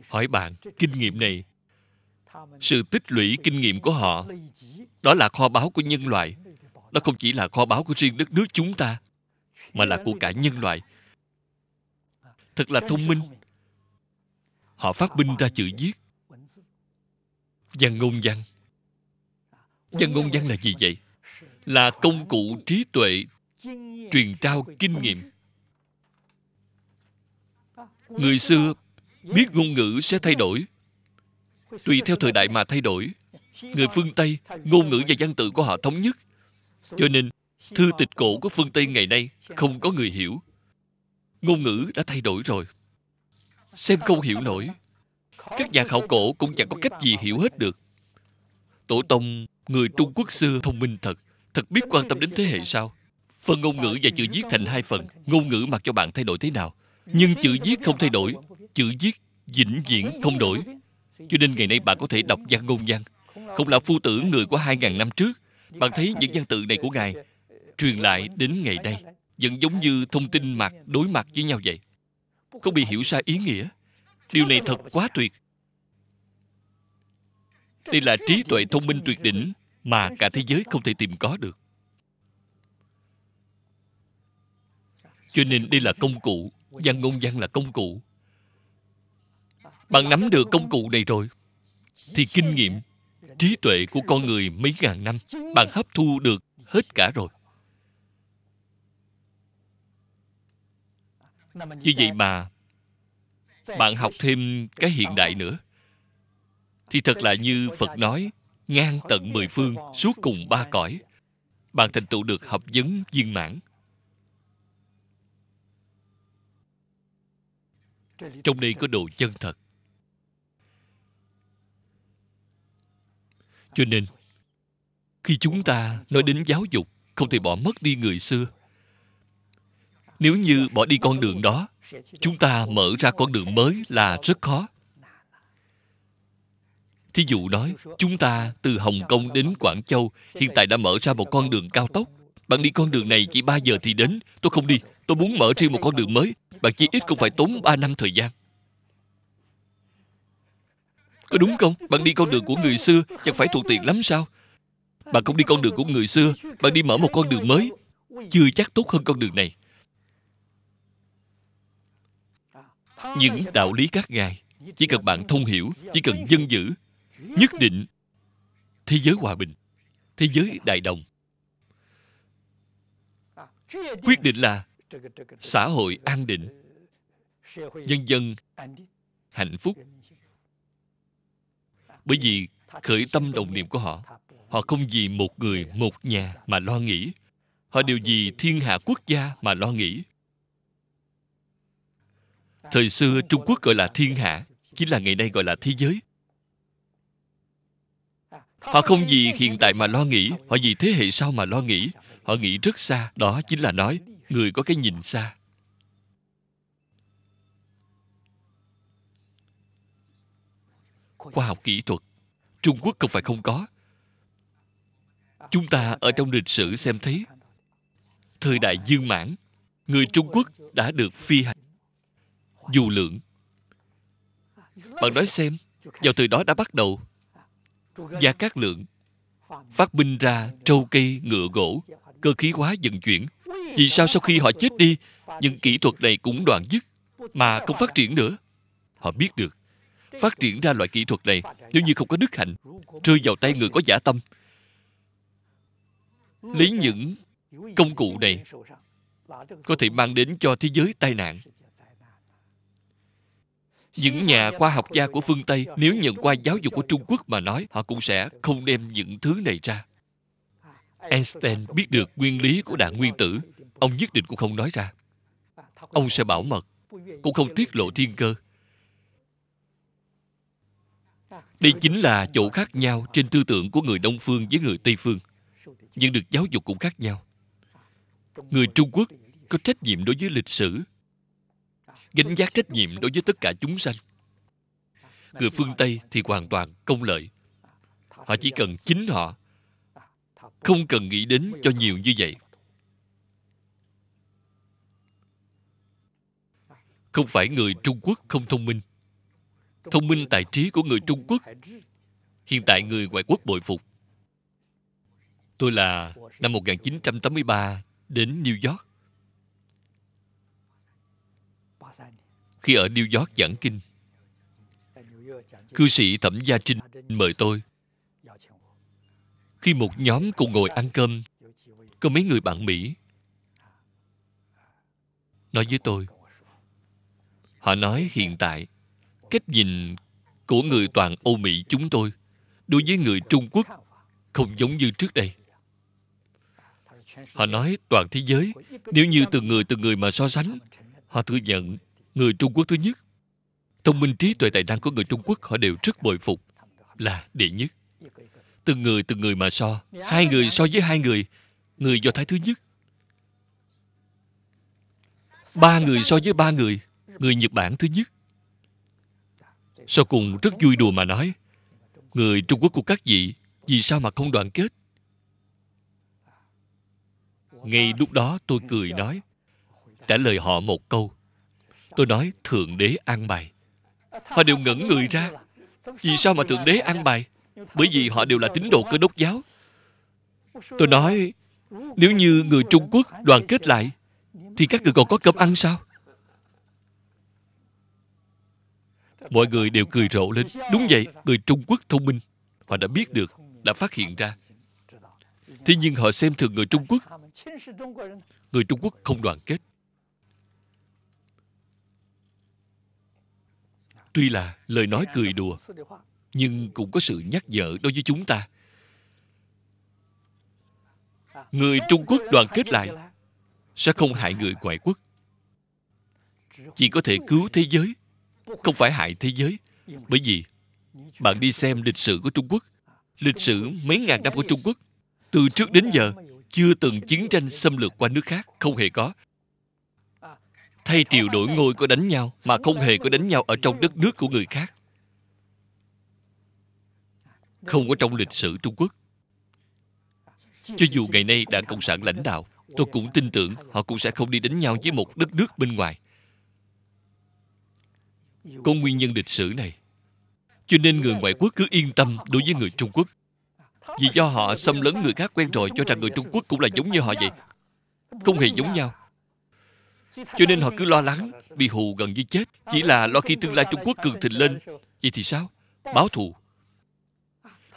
Hỏi bạn, kinh nghiệm này, sự tích lũy kinh nghiệm của họ, đó là kho báu của nhân loại. Đó không chỉ là kho báu của riêng đất nước chúng ta, mà là của cả nhân loại. Thật là thông minh. Họ phát minh ra chữ viết, văn ngôn văn, Nhân ngôn văn là gì vậy? Là công cụ trí tuệ truyền trao kinh nghiệm. Người xưa biết ngôn ngữ sẽ thay đổi. Tùy theo thời đại mà thay đổi. Người phương Tây, ngôn ngữ và văn tự của họ thống nhất. Cho nên, thư tịch cổ của phương Tây ngày nay không có người hiểu. Ngôn ngữ đã thay đổi rồi. Xem không hiểu nổi. Các nhà khảo cổ cũng chẳng có cách gì hiểu hết được. Tổ tông Người Trung Quốc xưa thông minh thật Thật biết quan tâm đến thế hệ sau phần ngôn ngữ và chữ viết thành hai phần Ngôn ngữ mặc cho bạn thay đổi thế nào Nhưng chữ viết không thay đổi Chữ viết vĩnh viễn không đổi Cho nên ngày nay bạn có thể đọc văn ngôn văn Không là phu tử người của 2.000 năm trước Bạn thấy những văn tự này của Ngài Truyền lại đến ngày nay Vẫn giống như thông tin mặt đối mặt với nhau vậy Không bị hiểu sai ý nghĩa Điều này thật quá tuyệt đây là trí tuệ thông minh tuyệt đỉnh mà cả thế giới không thể tìm có được cho nên đây là công cụ văn ngôn văn là công cụ bạn nắm được công cụ này rồi thì kinh nghiệm trí tuệ của con người mấy ngàn năm bạn hấp thu được hết cả rồi như vậy mà bạn học thêm cái hiện đại nữa thì thật là như phật nói ngang tận mười phương suốt cùng ba cõi bạn thành tựu được hợp vấn viên mãn trong đây có đồ chân thật cho nên khi chúng ta nói đến giáo dục không thể bỏ mất đi người xưa nếu như bỏ đi con đường đó chúng ta mở ra con đường mới là rất khó Thí dụ nói, chúng ta từ Hồng Kông đến Quảng Châu hiện tại đã mở ra một con đường cao tốc. Bạn đi con đường này chỉ 3 giờ thì đến. Tôi không đi. Tôi muốn mở riêng một con đường mới. Bạn chỉ ít cũng phải tốn 3 năm thời gian. Có đúng không? Bạn đi con đường của người xưa chẳng phải thuận tiện lắm sao? Bạn không đi con đường của người xưa, bạn đi mở một con đường mới. Chưa chắc tốt hơn con đường này. Những đạo lý các ngài, chỉ cần bạn thông hiểu, chỉ cần dân giữ nhất định thế giới hòa bình thế giới đại đồng quyết định là xã hội an định nhân dân hạnh phúc bởi vì khởi tâm đồng niệm của họ họ không vì một người một nhà mà lo nghĩ họ đều vì thiên hạ quốc gia mà lo nghĩ thời xưa trung quốc gọi là thiên hạ chính là ngày nay gọi là thế giới Họ không vì hiện tại mà lo nghĩ Họ vì thế hệ sau mà lo nghĩ Họ nghĩ rất xa Đó chính là nói Người có cái nhìn xa Khoa học kỹ thuật Trung Quốc không phải không có Chúng ta ở trong lịch sử xem thấy Thời đại Dương Mãn Người Trung Quốc đã được phi hành Dù lượng Bạn nói xem Vào từ đó đã bắt đầu và các lượng phát minh ra trâu cây, ngựa gỗ, cơ khí hóa dần chuyển. Vì sao sau khi họ chết đi, những kỹ thuật này cũng đoạn dứt mà không phát triển nữa? Họ biết được, phát triển ra loại kỹ thuật này nếu như không có đức hạnh, rơi vào tay người có giả tâm. Lấy những công cụ này có thể mang đến cho thế giới tai nạn những nhà khoa học gia của phương Tây nếu nhận qua giáo dục của Trung Quốc mà nói, họ cũng sẽ không đem những thứ này ra. Einstein biết được nguyên lý của đạn nguyên tử, ông nhất định cũng không nói ra. Ông sẽ bảo mật, cũng không tiết lộ thiên cơ. Đây chính là chỗ khác nhau trên tư tưởng của người Đông Phương với người Tây Phương. Nhưng được giáo dục cũng khác nhau. Người Trung Quốc có trách nhiệm đối với lịch sử, gánh giác trách nhiệm đối với tất cả chúng sanh người phương tây thì hoàn toàn công lợi họ chỉ cần chính họ không cần nghĩ đến cho nhiều như vậy không phải người trung quốc không thông minh thông minh tài trí của người trung quốc hiện tại người ngoại quốc bội phục tôi là năm 1983 đến New York khi ở New York giảng kinh cư sĩ Thẩm Gia Trinh mời tôi khi một nhóm cùng ngồi ăn cơm có mấy người bạn Mỹ nói với tôi họ nói hiện tại cách nhìn của người toàn Âu Mỹ chúng tôi đối với người Trung Quốc không giống như trước đây họ nói toàn thế giới nếu như từng người từng người mà so sánh họ thừa nhận người Trung Quốc thứ nhất. Thông minh trí tuệ tài năng của người Trung Quốc họ đều rất bội phục là đệ nhất. Từng người từng người mà so, hai người so với hai người, người Do Thái thứ nhất. Ba người so với ba người, người Nhật Bản thứ nhất. Sau cùng rất vui đùa mà nói, người Trung Quốc của các vị vì sao mà không đoàn kết? Ngay lúc đó tôi cười nói, trả lời họ một câu, Tôi nói Thượng Đế an bài Họ đều ngẩn người ra Vì sao mà Thượng Đế an bài Bởi vì họ đều là tín đồ cơ đốc giáo Tôi nói Nếu như người Trung Quốc đoàn kết lại Thì các người còn có cơm ăn sao Mọi người đều cười rộ lên Đúng vậy, người Trung Quốc thông minh Họ đã biết được, đã phát hiện ra Thế nhưng họ xem thường người Trung Quốc Người Trung Quốc không đoàn kết tuy là lời nói cười đùa nhưng cũng có sự nhắc nhở đối với chúng ta người trung quốc đoàn kết lại sẽ không hại người ngoại quốc chỉ có thể cứu thế giới không phải hại thế giới bởi vì bạn đi xem lịch sử của trung quốc lịch sử mấy ngàn năm của trung quốc từ trước đến giờ chưa từng chiến tranh xâm lược qua nước khác không hề có thay triều đổi ngôi có đánh nhau mà không hề có đánh nhau ở trong đất nước của người khác không có trong lịch sử trung quốc cho dù ngày nay đảng cộng sản lãnh đạo tôi cũng tin tưởng họ cũng sẽ không đi đánh nhau với một đất nước bên ngoài có nguyên nhân lịch sử này cho nên người ngoại quốc cứ yên tâm đối với người trung quốc vì do họ xâm lấn người khác quen rồi cho rằng người trung quốc cũng là giống như họ vậy không hề giống nhau cho nên họ cứ lo lắng Bị hù gần như chết Chỉ là lo khi tương lai Trung Quốc cường thịnh lên Vậy thì sao? Báo thù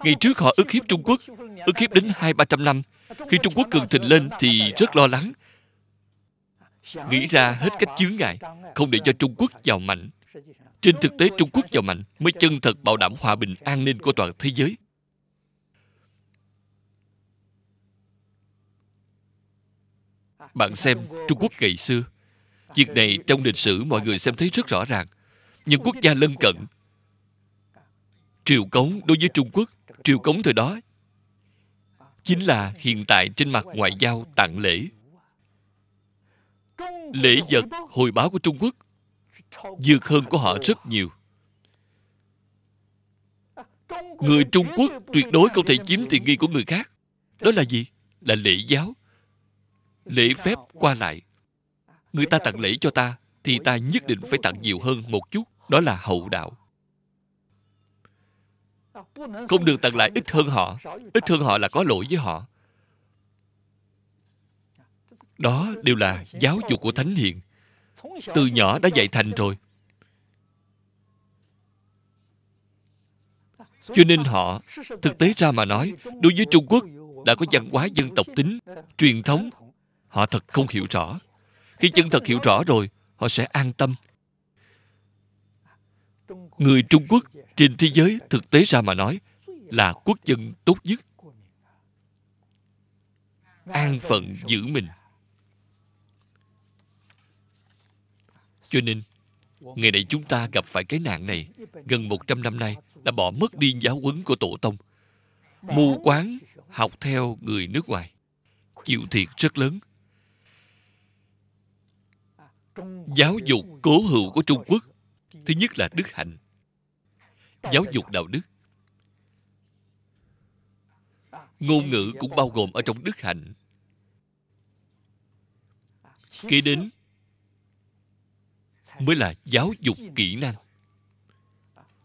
Ngày trước họ ức hiếp Trung Quốc Ức hiếp đến hai ba trăm năm Khi Trung Quốc cường thịnh lên thì rất lo lắng Nghĩ ra hết cách chướng ngại Không để cho Trung Quốc giàu mạnh Trên thực tế Trung Quốc giàu mạnh Mới chân thật bảo đảm hòa bình an ninh của toàn thế giới Bạn xem Trung Quốc ngày xưa Việc này trong lịch sử mọi người xem thấy rất rõ ràng. Những quốc gia lân cận, triều cống đối với Trung Quốc, triều cống thời đó chính là hiện tại trên mặt ngoại giao tặng lễ. Lễ vật hồi báo của Trung Quốc dược hơn của họ rất nhiều. Người Trung Quốc tuyệt đối không thể chiếm tiện nghi của người khác. Đó là gì? Là lễ giáo, lễ phép qua lại người ta tặng lễ cho ta thì ta nhất định phải tặng nhiều hơn một chút đó là hậu đạo không được tặng lại ít hơn họ ít hơn họ là có lỗi với họ đó đều là giáo dục của thánh hiền từ nhỏ đã dạy thành rồi cho nên họ thực tế ra mà nói đối với trung quốc đã có văn hóa dân tộc tính truyền thống họ thật không hiểu rõ khi chân thật hiểu rõ rồi Họ sẽ an tâm Người Trung Quốc trên thế giới thực tế ra mà nói là quốc dân tốt nhất. An phận giữ mình. Cho nên, ngày nay chúng ta gặp phải cái nạn này gần 100 năm nay đã bỏ mất đi giáo huấn của Tổ Tông. Mù quáng học theo người nước ngoài. Chịu thiệt rất lớn giáo dục cố hữu của trung quốc thứ nhất là đức hạnh giáo dục đạo đức ngôn ngữ cũng bao gồm ở trong đức hạnh kế đến mới là giáo dục kỹ năng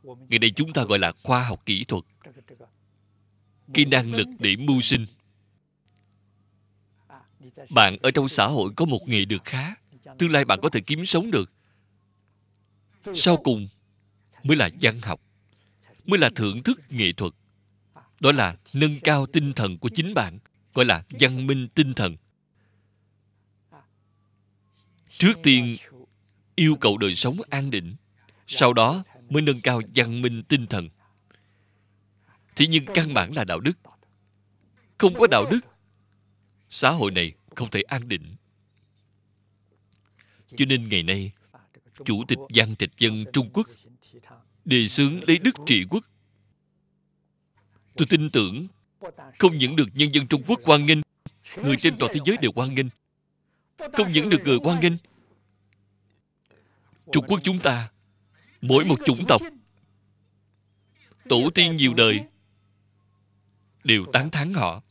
ngày nay chúng ta gọi là khoa học kỹ thuật cái năng lực để mưu sinh bạn ở trong xã hội có một nghề được khá tương lai bạn có thể kiếm sống được sau cùng mới là văn học mới là thưởng thức nghệ thuật đó là nâng cao tinh thần của chính bạn gọi là văn minh tinh thần trước tiên yêu cầu đời sống an định sau đó mới nâng cao văn minh tinh thần thế nhưng căn bản là đạo đức không có đạo đức xã hội này không thể an định cho nên ngày nay chủ tịch giang trạch dân trung quốc đề xướng lấy đức trị quốc tôi tin tưởng không những được nhân dân trung quốc quan nghênh người trên toàn thế giới đều quan nghênh không những được người quan nghênh trung quốc chúng ta mỗi một chủng tộc tổ tiên nhiều đời đều tán thán họ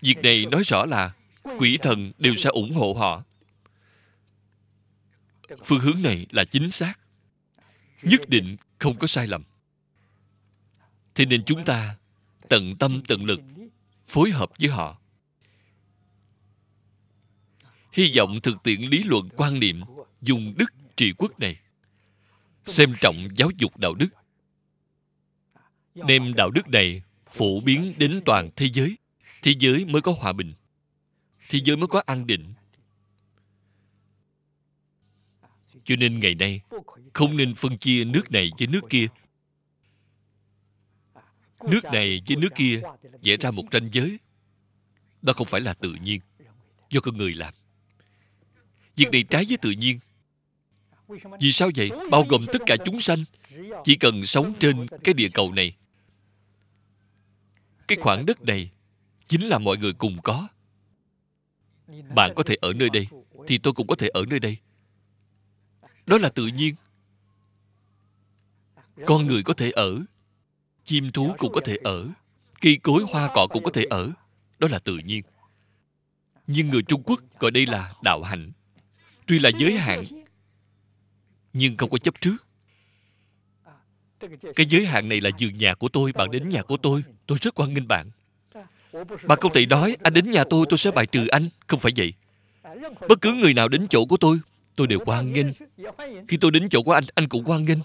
việc này nói rõ là quỷ thần đều sẽ ủng hộ họ phương hướng này là chính xác nhất định không có sai lầm thế nên chúng ta tận tâm tận lực phối hợp với họ hy vọng thực tiễn lý luận quan niệm dùng đức trị quốc này xem trọng giáo dục đạo đức đem đạo đức này phổ biến đến toàn thế giới thế giới mới có hòa bình thế giới mới có an định cho nên ngày nay không nên phân chia nước này với nước kia nước này với nước kia vẽ ra một ranh giới đó không phải là tự nhiên do con người làm việc này trái với tự nhiên vì sao vậy bao gồm tất cả chúng sanh chỉ cần sống trên cái địa cầu này cái khoảng đất này chính là mọi người cùng có bạn có thể ở nơi đây thì tôi cũng có thể ở nơi đây đó là tự nhiên con người có thể ở chim thú cũng có thể ở cây cối hoa cỏ cũng có thể ở đó là tự nhiên nhưng người trung quốc gọi đây là đạo hạnh tuy là giới hạn nhưng không có chấp trước cái giới hạn này là giường nhà của tôi bạn đến nhà của tôi tôi rất quan nghênh bạn Bà công thể nói anh đến nhà tôi tôi sẽ bài trừ anh không phải vậy bất cứ người nào đến chỗ của tôi tôi đều hoan nghênh khi tôi đến chỗ của anh anh cũng hoan nghênh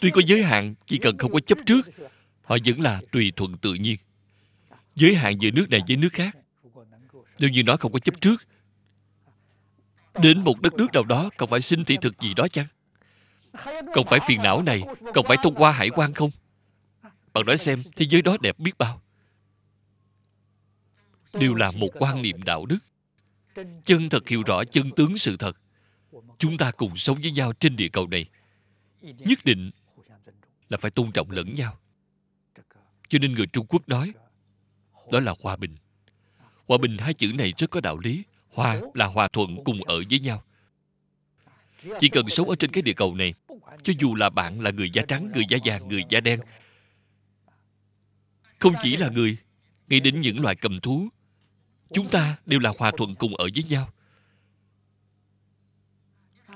tuy có giới hạn chỉ cần không có chấp trước họ vẫn là tùy thuận tự nhiên giới hạn giữa nước này với nước khác nếu như nó không có chấp trước đến một đất nước nào đó cần phải xin thị thực gì đó chăng cần phải phiền não này cần phải thông qua hải quan không bạn nói xem thế giới đó đẹp biết bao đều là một quan niệm đạo đức chân thật hiểu rõ chân tướng sự thật chúng ta cùng sống với nhau trên địa cầu này nhất định là phải tôn trọng lẫn nhau cho nên người trung quốc nói đó là hòa bình hòa bình hai chữ này rất có đạo lý hòa là hòa thuận cùng ở với nhau chỉ cần sống ở trên cái địa cầu này cho dù là bạn là người da trắng người da vàng người da đen không chỉ là người nghĩ đến những loài cầm thú chúng ta đều là hòa thuận cùng ở với nhau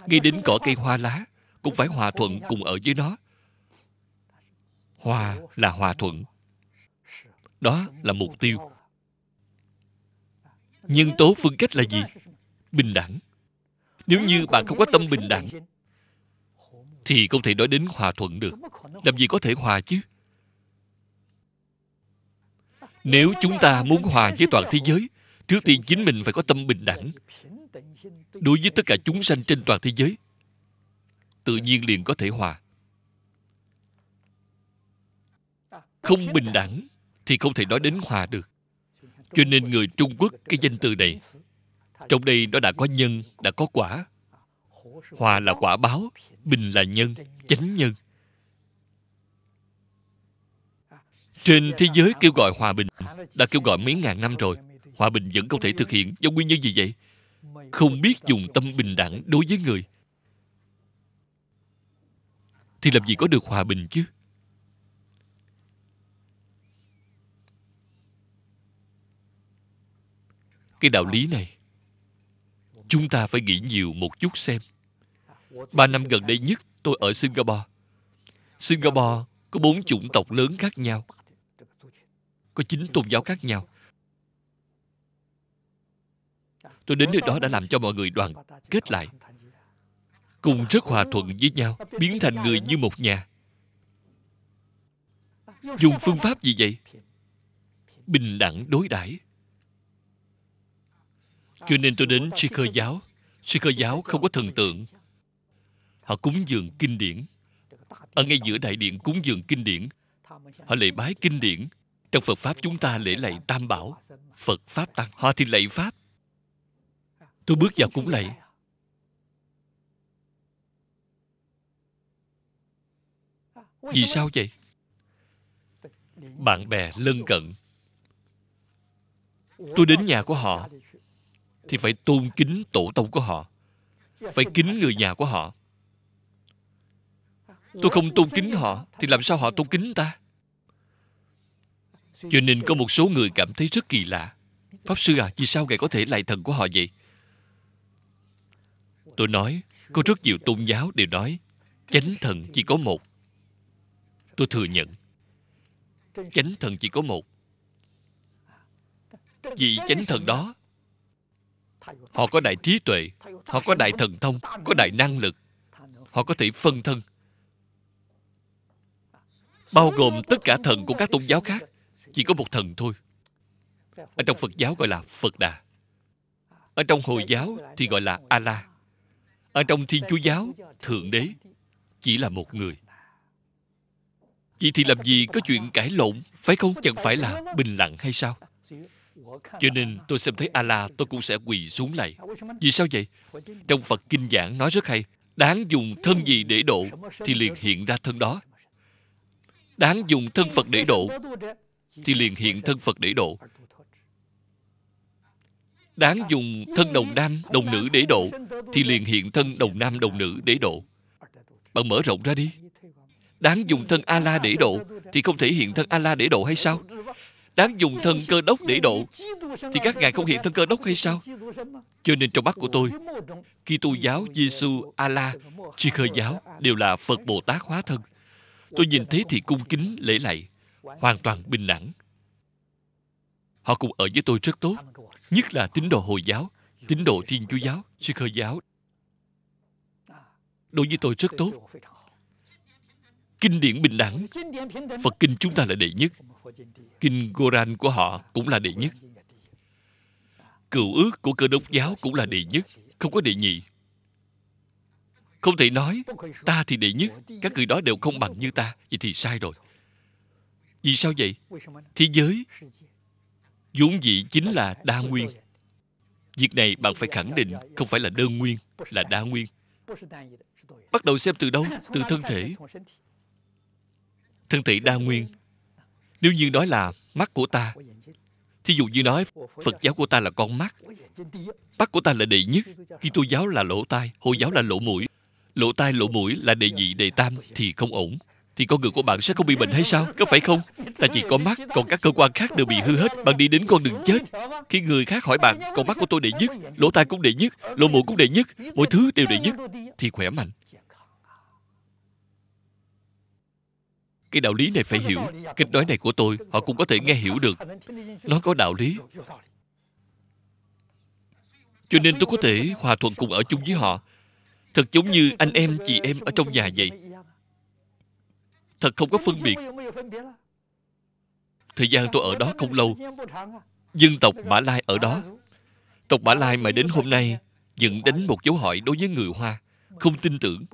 Nghĩ đến cỏ cây hoa lá Cũng phải hòa thuận cùng ở với nó Hòa là hòa thuận Đó là mục tiêu Nhân tố phương cách là gì? Bình đẳng Nếu như bạn không có tâm bình đẳng Thì không thể nói đến hòa thuận được Làm gì có thể hòa chứ? Nếu chúng ta muốn hòa với toàn thế giới Trước tiên chính mình phải có tâm bình đẳng đối với tất cả chúng sanh trên toàn thế giới tự nhiên liền có thể hòa không bình đẳng thì không thể nói đến hòa được cho nên người trung quốc cái danh từ này trong đây nó đã có nhân đã có quả hòa là quả báo bình là nhân chánh nhân trên thế giới kêu gọi hòa bình đã kêu gọi mấy ngàn năm rồi hòa bình vẫn không thể thực hiện do nguyên nhân gì vậy không biết dùng tâm bình đẳng đối với người thì làm gì có được hòa bình chứ cái đạo lý này chúng ta phải nghĩ nhiều một chút xem ba năm gần đây nhất tôi ở singapore singapore có bốn chủng tộc lớn khác nhau có chín tôn giáo khác nhau Tôi đến nơi đó đã làm cho mọi người đoàn kết lại Cùng rất hòa thuận với nhau Biến thành người như một nhà Dùng phương pháp gì vậy? Bình đẳng đối đãi Cho nên tôi đến sư Sikh giáo sư Sikh giáo không có thần tượng Họ cúng dường kinh điển Ở ngay giữa đại điện cúng dường kinh điển Họ lễ bái kinh điển Trong Phật Pháp chúng ta lễ lạy Tam Bảo Phật Pháp Tăng Họ thì lạy Pháp tôi bước vào cúng lạy vì sao vậy bạn bè lân cận tôi đến nhà của họ thì phải tôn kính tổ tông của họ phải kính người nhà của họ tôi không tôn kính họ thì làm sao họ tôn kính ta cho nên có một số người cảm thấy rất kỳ lạ pháp sư à vì sao ngài có thể lại thần của họ vậy tôi nói có rất nhiều tôn giáo đều nói chánh thần chỉ có một tôi thừa nhận chánh thần chỉ có một vì chánh thần đó họ có đại trí tuệ họ có đại thần thông có đại năng lực họ có thể phân thân bao gồm tất cả thần của các tôn giáo khác chỉ có một thần thôi ở trong phật giáo gọi là phật đà ở trong hồi giáo thì gọi là a ở trong thiên chúa giáo thượng đế chỉ là một người vậy thì làm gì có chuyện cãi lộn phải không chẳng phải là bình lặng hay sao cho nên tôi xem thấy Allah tôi cũng sẽ quỳ xuống lạy Vì sao vậy? Trong Phật Kinh giảng nói rất hay Đáng dùng thân gì để độ Thì liền hiện ra thân đó Đáng dùng thân Phật để độ Thì liền hiện thân Phật để độ đáng dùng thân đồng nam đồng nữ để độ thì liền hiện thân đồng nam đồng nữ để độ bạn mở rộng ra đi đáng dùng thân a la để độ thì không thể hiện thân a la để độ hay sao đáng dùng thân cơ đốc để độ thì các ngài không hiện thân cơ đốc hay sao cho nên trong mắt của tôi khi tu giáo giêsu a la chi khơ giáo đều là phật bồ tát hóa thân tôi nhìn thấy thì cung kính lễ lạy hoàn toàn bình đẳng họ cùng ở với tôi rất tốt nhất là tín đồ Hồi giáo, tín đồ Thiên Chúa giáo, Sư Khơ giáo. Đối với tôi rất tốt. Kinh điển bình đẳng, Phật Kinh chúng ta là đệ nhất. Kinh Koran của họ cũng là đệ nhất. Cựu ước của cơ đốc giáo cũng là đệ nhất, không có đệ nhị. Không thể nói, ta thì đệ nhất, các người đó đều không bằng như ta, vậy thì sai rồi. Vì sao vậy? Thế giới vốn dĩ chính là đa nguyên việc này bạn phải khẳng định không phải là đơn nguyên là đa nguyên bắt đầu xem từ đâu từ thân thể thân thể đa nguyên nếu như nói là mắt của ta thí dụ như nói phật giáo của ta là con mắt mắt của ta là đệ nhất khi tô giáo là lỗ tai hồi giáo là lỗ mũi lỗ tai lỗ mũi là đệ nhị đệ tam thì không ổn thì con người của bạn sẽ không bị bệnh hay sao Có phải không Ta chỉ có mắt Còn các cơ quan khác đều bị hư hết Bạn đi đến con đường chết Khi người khác hỏi bạn Con mắt của tôi đệ nhất Lỗ tai cũng đệ nhất Lỗ mũi cũng đệ nhất Mọi thứ đều đệ nhất Thì khỏe mạnh Cái đạo lý này phải hiểu Kịch nói này của tôi Họ cũng có thể nghe hiểu được Nó có đạo lý Cho nên tôi có thể hòa thuận cùng ở chung với họ Thật giống như anh em chị em ở trong nhà vậy thật không có phân biệt thời gian tôi ở đó không lâu dân tộc mã lai ở đó tộc mã lai mà đến hôm nay dựng đánh một dấu hỏi đối với người hoa không tin tưởng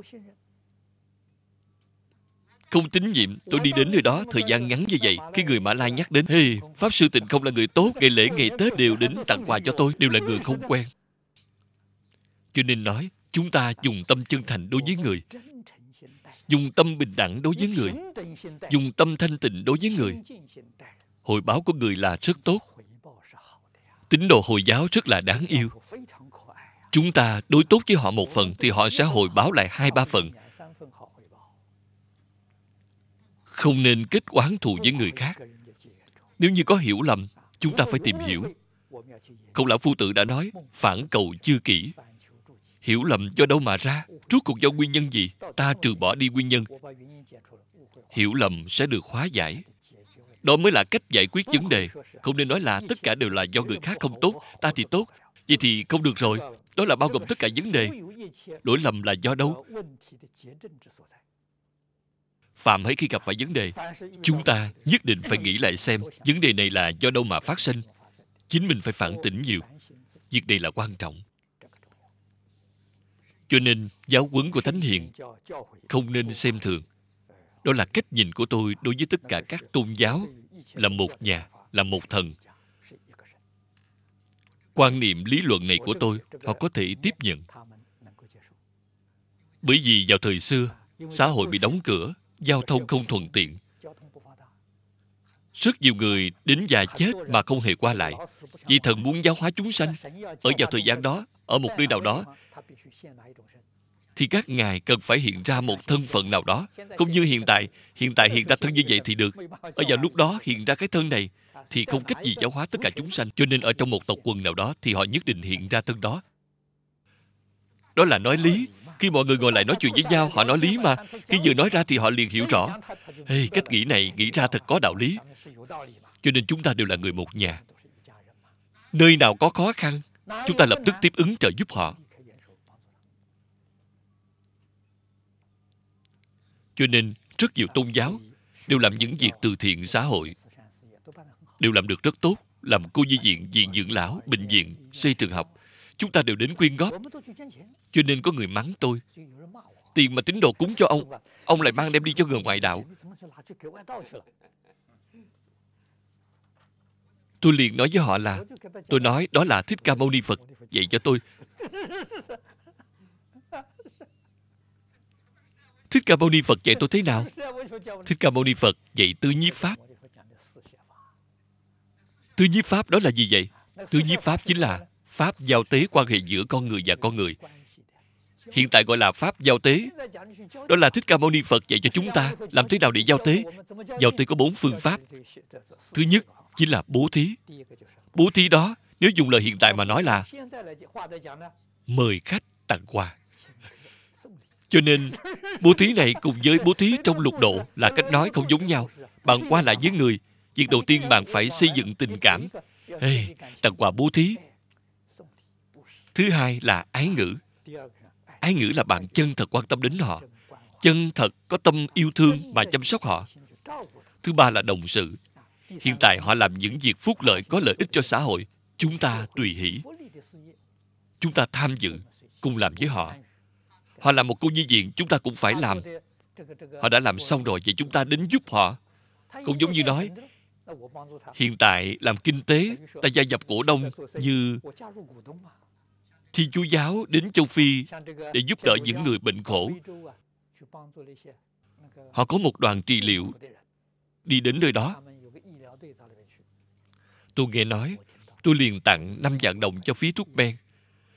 không tín nhiệm tôi đi đến nơi đó thời gian ngắn như vậy khi người mã lai nhắc đến hey, pháp sư tịnh không là người tốt ngày lễ ngày tết đều đến tặng quà cho tôi đều là người không quen cho nên nói chúng ta dùng tâm chân thành đối với người dùng tâm bình đẳng đối với người dùng tâm thanh tịnh đối với người hồi báo của người là rất tốt tín đồ hồi giáo rất là đáng yêu chúng ta đối tốt với họ một phần thì họ sẽ hồi báo lại hai ba phần không nên kết oán thù với người khác nếu như có hiểu lầm chúng ta phải tìm hiểu câu lão phu tử đã nói phản cầu chưa kỹ hiểu lầm do đâu mà ra rốt cuộc do nguyên nhân gì ta trừ bỏ đi nguyên nhân hiểu lầm sẽ được hóa giải đó mới là cách giải quyết vấn đề không nên nói là tất cả đều là do người khác không tốt ta thì tốt vậy thì không được rồi đó là bao gồm tất cả vấn đề lỗi lầm là do đâu phạm hãy khi gặp phải vấn đề chúng ta nhất định phải nghĩ lại xem vấn đề này là do đâu mà phát sinh chính mình phải phản tỉnh nhiều việc này là quan trọng cho nên giáo huấn của thánh hiền không nên xem thường đó là cách nhìn của tôi đối với tất cả các tôn giáo là một nhà là một thần quan niệm lý luận này của tôi họ có thể tiếp nhận bởi vì vào thời xưa xã hội bị đóng cửa giao thông không thuận tiện rất nhiều người đến già chết mà không hề qua lại vì thần muốn giáo hóa chúng sanh ở vào thời gian đó ở một nơi nào đó thì các ngài cần phải hiện ra một thân phận nào đó không như hiện tại hiện tại hiện ra thân như vậy thì được ở vào lúc đó hiện ra cái thân này thì không cách gì giáo hóa tất cả chúng sanh cho nên ở trong một tộc quần nào đó thì họ nhất định hiện ra thân đó đó là nói lý khi mọi người ngồi lại nói chuyện với nhau họ nói lý mà khi vừa nói ra thì họ liền hiểu rõ hey, cách nghĩ này nghĩ ra thật có đạo lý cho nên chúng ta đều là người một nhà Nơi nào có khó khăn Chúng ta lập tức tiếp ứng trợ giúp họ Cho nên rất nhiều tôn giáo Đều làm những việc từ thiện xã hội Đều làm được rất tốt Làm cô di viện, viện dưỡng lão, bệnh viện, xây trường học Chúng ta đều đến quyên góp Cho nên có người mắng tôi à? Tiền mà tín đồ cúng cho ông Ông lại mang đem đi cho người ngoại đạo Tôi liền nói với họ là Tôi nói đó là Thích Ca Mâu Ni Phật vậy cho tôi Thích Ca Mâu Ni Phật dạy tôi thế nào? Thích Ca Mâu Ni Phật dạy tư nhiếp pháp. tư nhiếp pháp đó là gì vậy? tư nhiếp pháp chính là pháp giao tế quan hệ giữa con người và con người. Hiện tại gọi là pháp giao tế. Đó là Thích Ca Mâu Ni Phật dạy cho chúng ta làm thế nào để giao tế. Giao tế có bốn phương pháp. Thứ nhất chính là bố thí bố thí đó nếu dùng lời hiện tại mà nói là mời khách tặng quà cho nên bố thí này cùng với bố thí trong lục độ là cách nói không giống nhau bạn qua lại với người việc đầu tiên bạn phải xây dựng tình cảm hey, tặng quà bố thí thứ hai là ái ngữ ái ngữ là bạn chân thật quan tâm đến họ chân thật có tâm yêu thương mà chăm sóc họ thứ ba là đồng sự hiện tại họ làm những việc phúc lợi có lợi ích cho xã hội chúng ta tùy hỷ chúng ta tham dự cùng làm với họ họ làm một cô nhi viện chúng ta cũng phải làm họ đã làm xong rồi vậy chúng ta đến giúp họ cũng giống như nói hiện tại làm kinh tế ta gia nhập cổ đông như thiên chúa giáo đến châu phi để giúp đỡ những người bệnh khổ họ có một đoàn trị liệu đi đến nơi đó Tôi nghe nói, tôi liền tặng 5 vạn đồng cho phí thuốc men.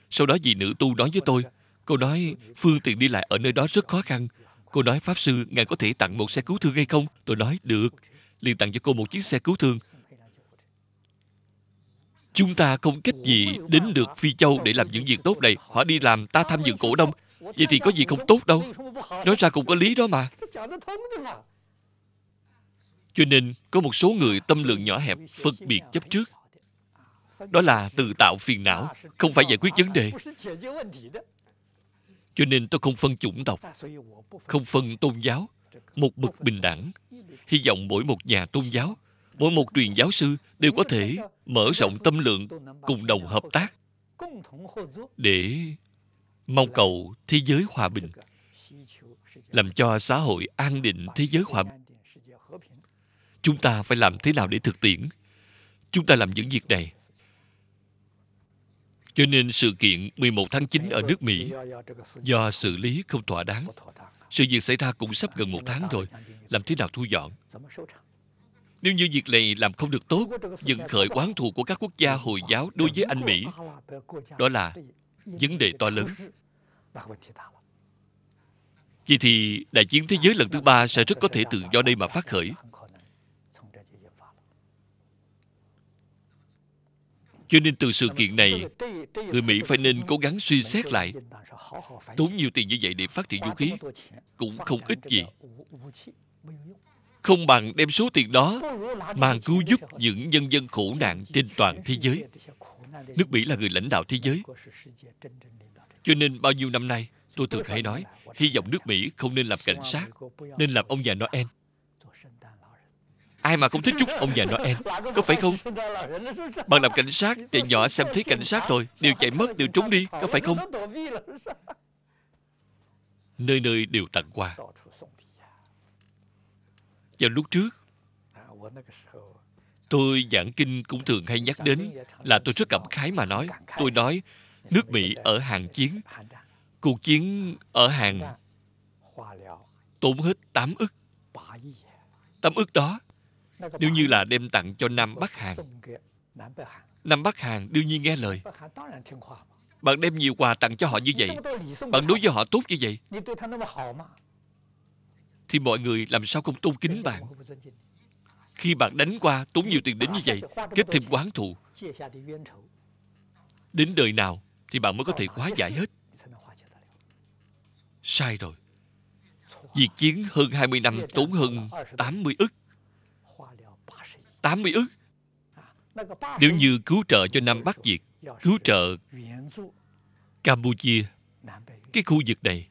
Sau đó vị nữ tu nói với tôi, cô nói phương tiện đi lại ở nơi đó rất khó khăn. Cô nói Pháp Sư, ngài có thể tặng một xe cứu thương hay không? Tôi nói, được. Liền tặng cho cô một chiếc xe cứu thương. Chúng ta không cách gì đến được Phi Châu để làm những việc tốt này. Họ đi làm, ta tham dự cổ đông. Vậy thì có gì không tốt đâu. Nói ra cũng có lý đó mà cho nên có một số người tâm lượng nhỏ hẹp phân biệt chấp trước đó là tự tạo phiền não không phải giải quyết vấn đề cho nên tôi không phân chủng tộc không phân tôn giáo một bậc bình đẳng hy vọng mỗi một nhà tôn giáo mỗi một truyền giáo sư đều có thể mở rộng tâm lượng cùng đồng hợp tác để mong cầu thế giới hòa bình làm cho xã hội an định thế giới hòa bình chúng ta phải làm thế nào để thực tiễn chúng ta làm những việc này cho nên sự kiện 11 tháng 9 ở nước Mỹ do xử lý không thỏa đáng. Sự việc xảy ra cũng sắp gần một tháng rồi. Làm thế nào thu dọn? Nếu như việc này làm không được tốt, dựng khởi oán thù của các quốc gia Hồi giáo đối với Anh Mỹ, đó là vấn đề to lớn. Vậy thì đại chiến thế giới lần thứ ba sẽ rất có thể tự do đây mà phát khởi. cho nên từ sự kiện này người mỹ phải nên cố gắng suy xét lại tốn nhiều tiền như vậy để phát triển vũ khí cũng không ít gì không bằng đem số tiền đó mà cứu giúp những nhân dân khổ nạn trên toàn thế giới nước mỹ là người lãnh đạo thế giới cho nên bao nhiêu năm nay tôi thường hay nói hy vọng nước mỹ không nên làm cảnh sát nên làm ông già noel Ai mà không thích chút, ông già Noel Có phải không Bạn làm cảnh sát Trẻ nhỏ xem thấy cảnh sát rồi Đều chạy mất Đều trốn đi Có phải không Nơi nơi đều tặng quà Vào lúc trước Tôi giảng kinh cũng thường hay nhắc đến Là tôi rất cảm khái mà nói Tôi nói nước Mỹ ở hàng chiến Cuộc chiến ở hàng Tốn hết 8 ức 8 ức đó nếu như là đem tặng cho Nam Bắc Hàn. Nam Bắc Hàn đương nhiên nghe lời. Bạn đem nhiều quà tặng cho họ như vậy, bạn đối với họ tốt như vậy, thì mọi người làm sao không tôn kính bạn? Khi bạn đánh qua, tốn nhiều tiền đến như vậy, kết thêm quán thù. Đến đời nào thì bạn mới có thể hóa giải hết. Sai rồi. Việc chiến hơn 20 năm tốn hơn 80 ức. 80 ức Nếu như cứu trợ cho Nam Bắc Việt Cứu trợ Campuchia Cái khu vực này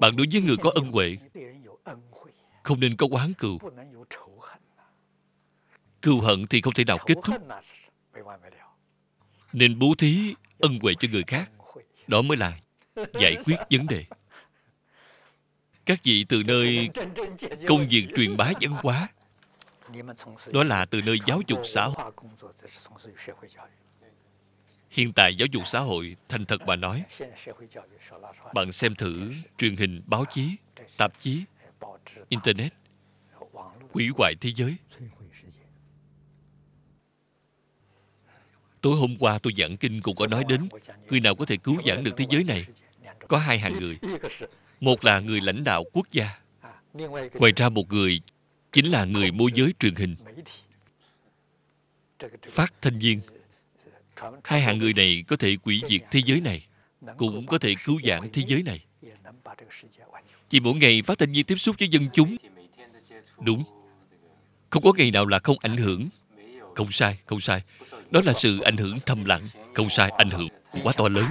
Bạn đối với người có ân huệ Không nên có oán cừu Cừu hận thì không thể nào kết thúc Nên bố thí ân huệ cho người khác Đó mới là giải quyết vấn đề các vị từ nơi công việc truyền bá văn hóa đó là từ nơi giáo dục xã hội hiện tại giáo dục xã hội thành thật mà nói bạn xem thử truyền hình báo chí tạp chí internet hủy hoại thế giới tối hôm qua tôi giảng kinh cũng có nói đến người nào có thể cứu vãn được thế giới này có hai hàng người một là người lãnh đạo quốc gia ngoài ra một người chính là người môi giới truyền hình phát thanh viên hai hạng người này có thể quỷ diệt thế giới này cũng có thể cứu vãn thế giới này chỉ mỗi ngày phát thanh viên tiếp xúc với dân chúng đúng không có ngày nào là không ảnh hưởng không sai không sai đó là sự ảnh hưởng thầm lặng không sai ảnh hưởng quá to lớn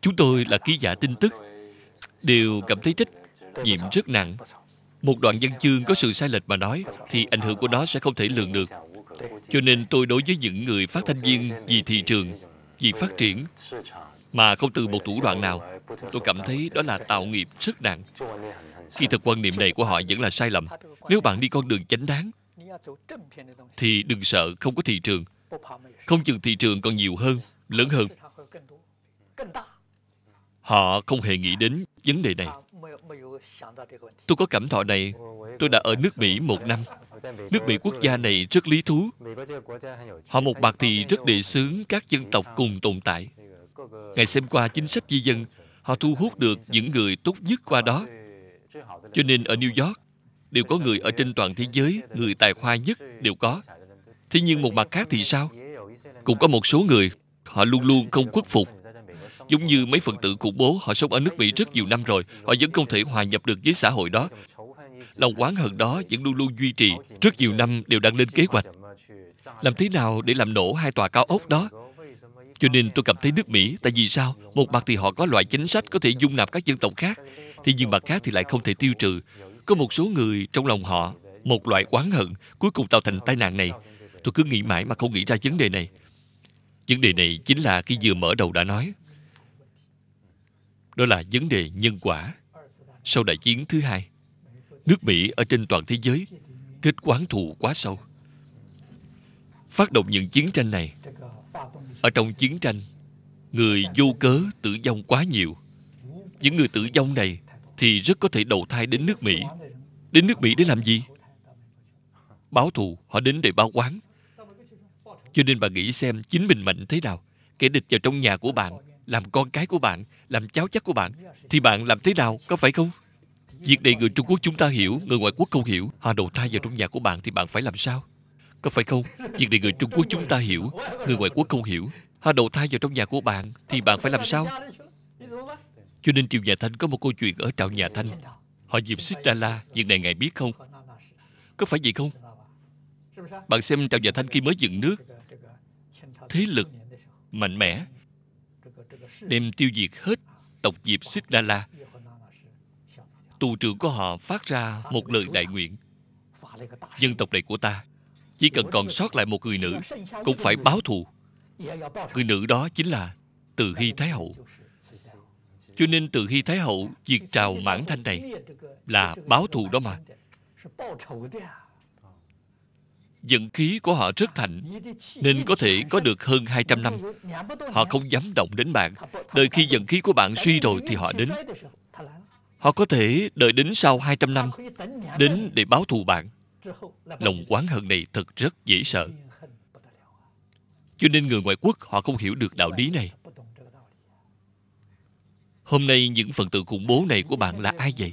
chúng tôi là ký giả tin tức đều cảm thấy trách nhiệm rất nặng một đoạn văn chương có sự sai lệch mà nói thì ảnh hưởng của nó sẽ không thể lường được cho nên tôi đối với những người phát thanh viên vì thị trường vì phát triển mà không từ một thủ đoạn nào tôi cảm thấy đó là tạo nghiệp rất nặng khi thực quan niệm này của họ vẫn là sai lầm nếu bạn đi con đường chánh đáng thì đừng sợ không có thị trường không chừng thị trường còn nhiều hơn lớn hơn họ không hề nghĩ đến vấn đề này Tôi có cảm thọ này. Tôi đã ở nước Mỹ một năm. Nước Mỹ quốc gia này rất lý thú. Họ một mặt thì rất đề xướng các dân tộc cùng tồn tại. Ngày xem qua chính sách di dân, họ thu hút được những người tốt nhất qua đó. Cho nên ở New York, đều có người ở trên toàn thế giới, người tài khoa nhất đều có. Thế nhưng một mặt khác thì sao? Cũng có một số người, họ luôn luôn không khuất phục Giống như mấy phần tử khủng bố, họ sống ở nước Mỹ rất nhiều năm rồi, họ vẫn không thể hòa nhập được với xã hội đó. Lòng oán hận đó vẫn luôn luôn duy trì, rất nhiều năm đều đang lên kế hoạch. Làm thế nào để làm nổ hai tòa cao ốc đó? Cho nên tôi cảm thấy nước Mỹ, tại vì sao? Một mặt thì họ có loại chính sách có thể dung nạp các dân tộc khác, thì nhưng mặt khác thì lại không thể tiêu trừ. Có một số người trong lòng họ, một loại oán hận, cuối cùng tạo thành tai nạn này. Tôi cứ nghĩ mãi mà không nghĩ ra vấn đề này. Vấn đề này chính là khi vừa mở đầu đã nói, đó là vấn đề nhân quả sau đại chiến thứ hai nước mỹ ở trên toàn thế giới kết quán thù quá sâu phát động những chiến tranh này ở trong chiến tranh người vô cớ tử vong quá nhiều những người tử vong này thì rất có thể đầu thai đến nước mỹ đến nước mỹ để làm gì báo thù họ đến để báo quán cho nên bà nghĩ xem chính mình mạnh thế nào kẻ địch vào trong nhà của bạn làm con cái của bạn làm cháu chắc của bạn thì bạn làm thế nào có phải không việc này người trung quốc chúng ta hiểu người ngoại quốc không hiểu họ đầu thai vào trong nhà của bạn thì bạn phải làm sao có phải không việc này người trung quốc chúng ta hiểu người ngoại quốc không hiểu họ đầu thai vào trong nhà của bạn thì bạn phải làm sao cho nên triều nhà thanh có một câu chuyện ở trạo nhà thanh họ dịp xích đa la việc này ngài biết không có phải vậy không bạn xem trạo nhà thanh khi mới dựng nước thế lực mạnh mẽ đem tiêu diệt hết tộc diệp Xích Đa La. Tù trưởng của họ phát ra một lời đại nguyện. Dân tộc này của ta, chỉ cần còn sót lại một người nữ, cũng phải báo thù. Người nữ đó chính là Từ Hy Thái Hậu. Cho nên Từ Hy Thái Hậu diệt trào mãn thanh này là báo thù đó mà dẫn khí của họ rất thạnh Nên có thể có được hơn 200 năm Họ không dám động đến bạn Đợi khi dẫn khí của bạn suy rồi thì họ đến Họ có thể đợi đến sau 200 năm Đến để báo thù bạn Lòng quán hận này thật rất dễ sợ Cho nên người ngoại quốc họ không hiểu được đạo lý này Hôm nay những phần tử khủng bố này của bạn là ai vậy?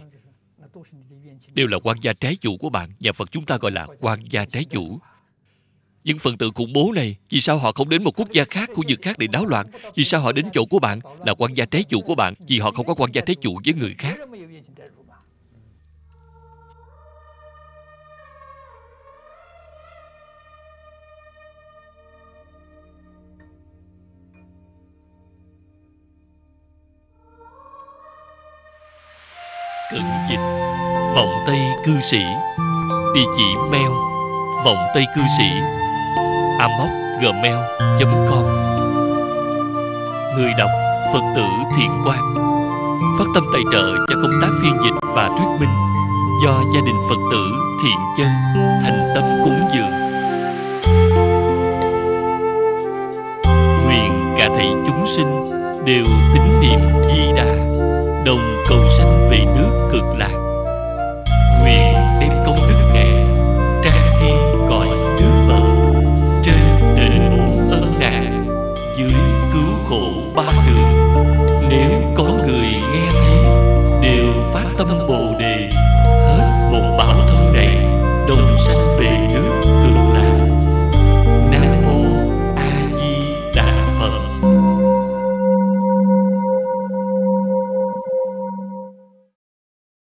đều là quan gia trái chủ của bạn nhà phật chúng ta gọi là quan gia trái chủ những phần tử khủng bố này vì sao họ không đến một quốc gia khác khu vực khác để náo loạn vì sao họ đến chỗ của bạn là quan gia trái chủ của bạn vì họ không có quan gia trái chủ với người khác cận dịch Vọng Tây Cư Sĩ Địa chỉ mail Vọng Tây Cư Sĩ amoc.gmail.com Người đọc Phật tử Thiện Quang Phát tâm tài trợ cho công tác phiên dịch và thuyết minh Do gia đình Phật tử Thiện Chân Thành tâm cúng dường Nguyện cả thảy chúng sinh đều tín niệm di đà đồng cầu sanh về nước cực lạc nguyện đem công đức này trang nghiêm cõi nước phật trên đỉnh bốn ơn nạn dưới cứu khổ ba đường nếu có người nghe thấy đều phát tâm bồ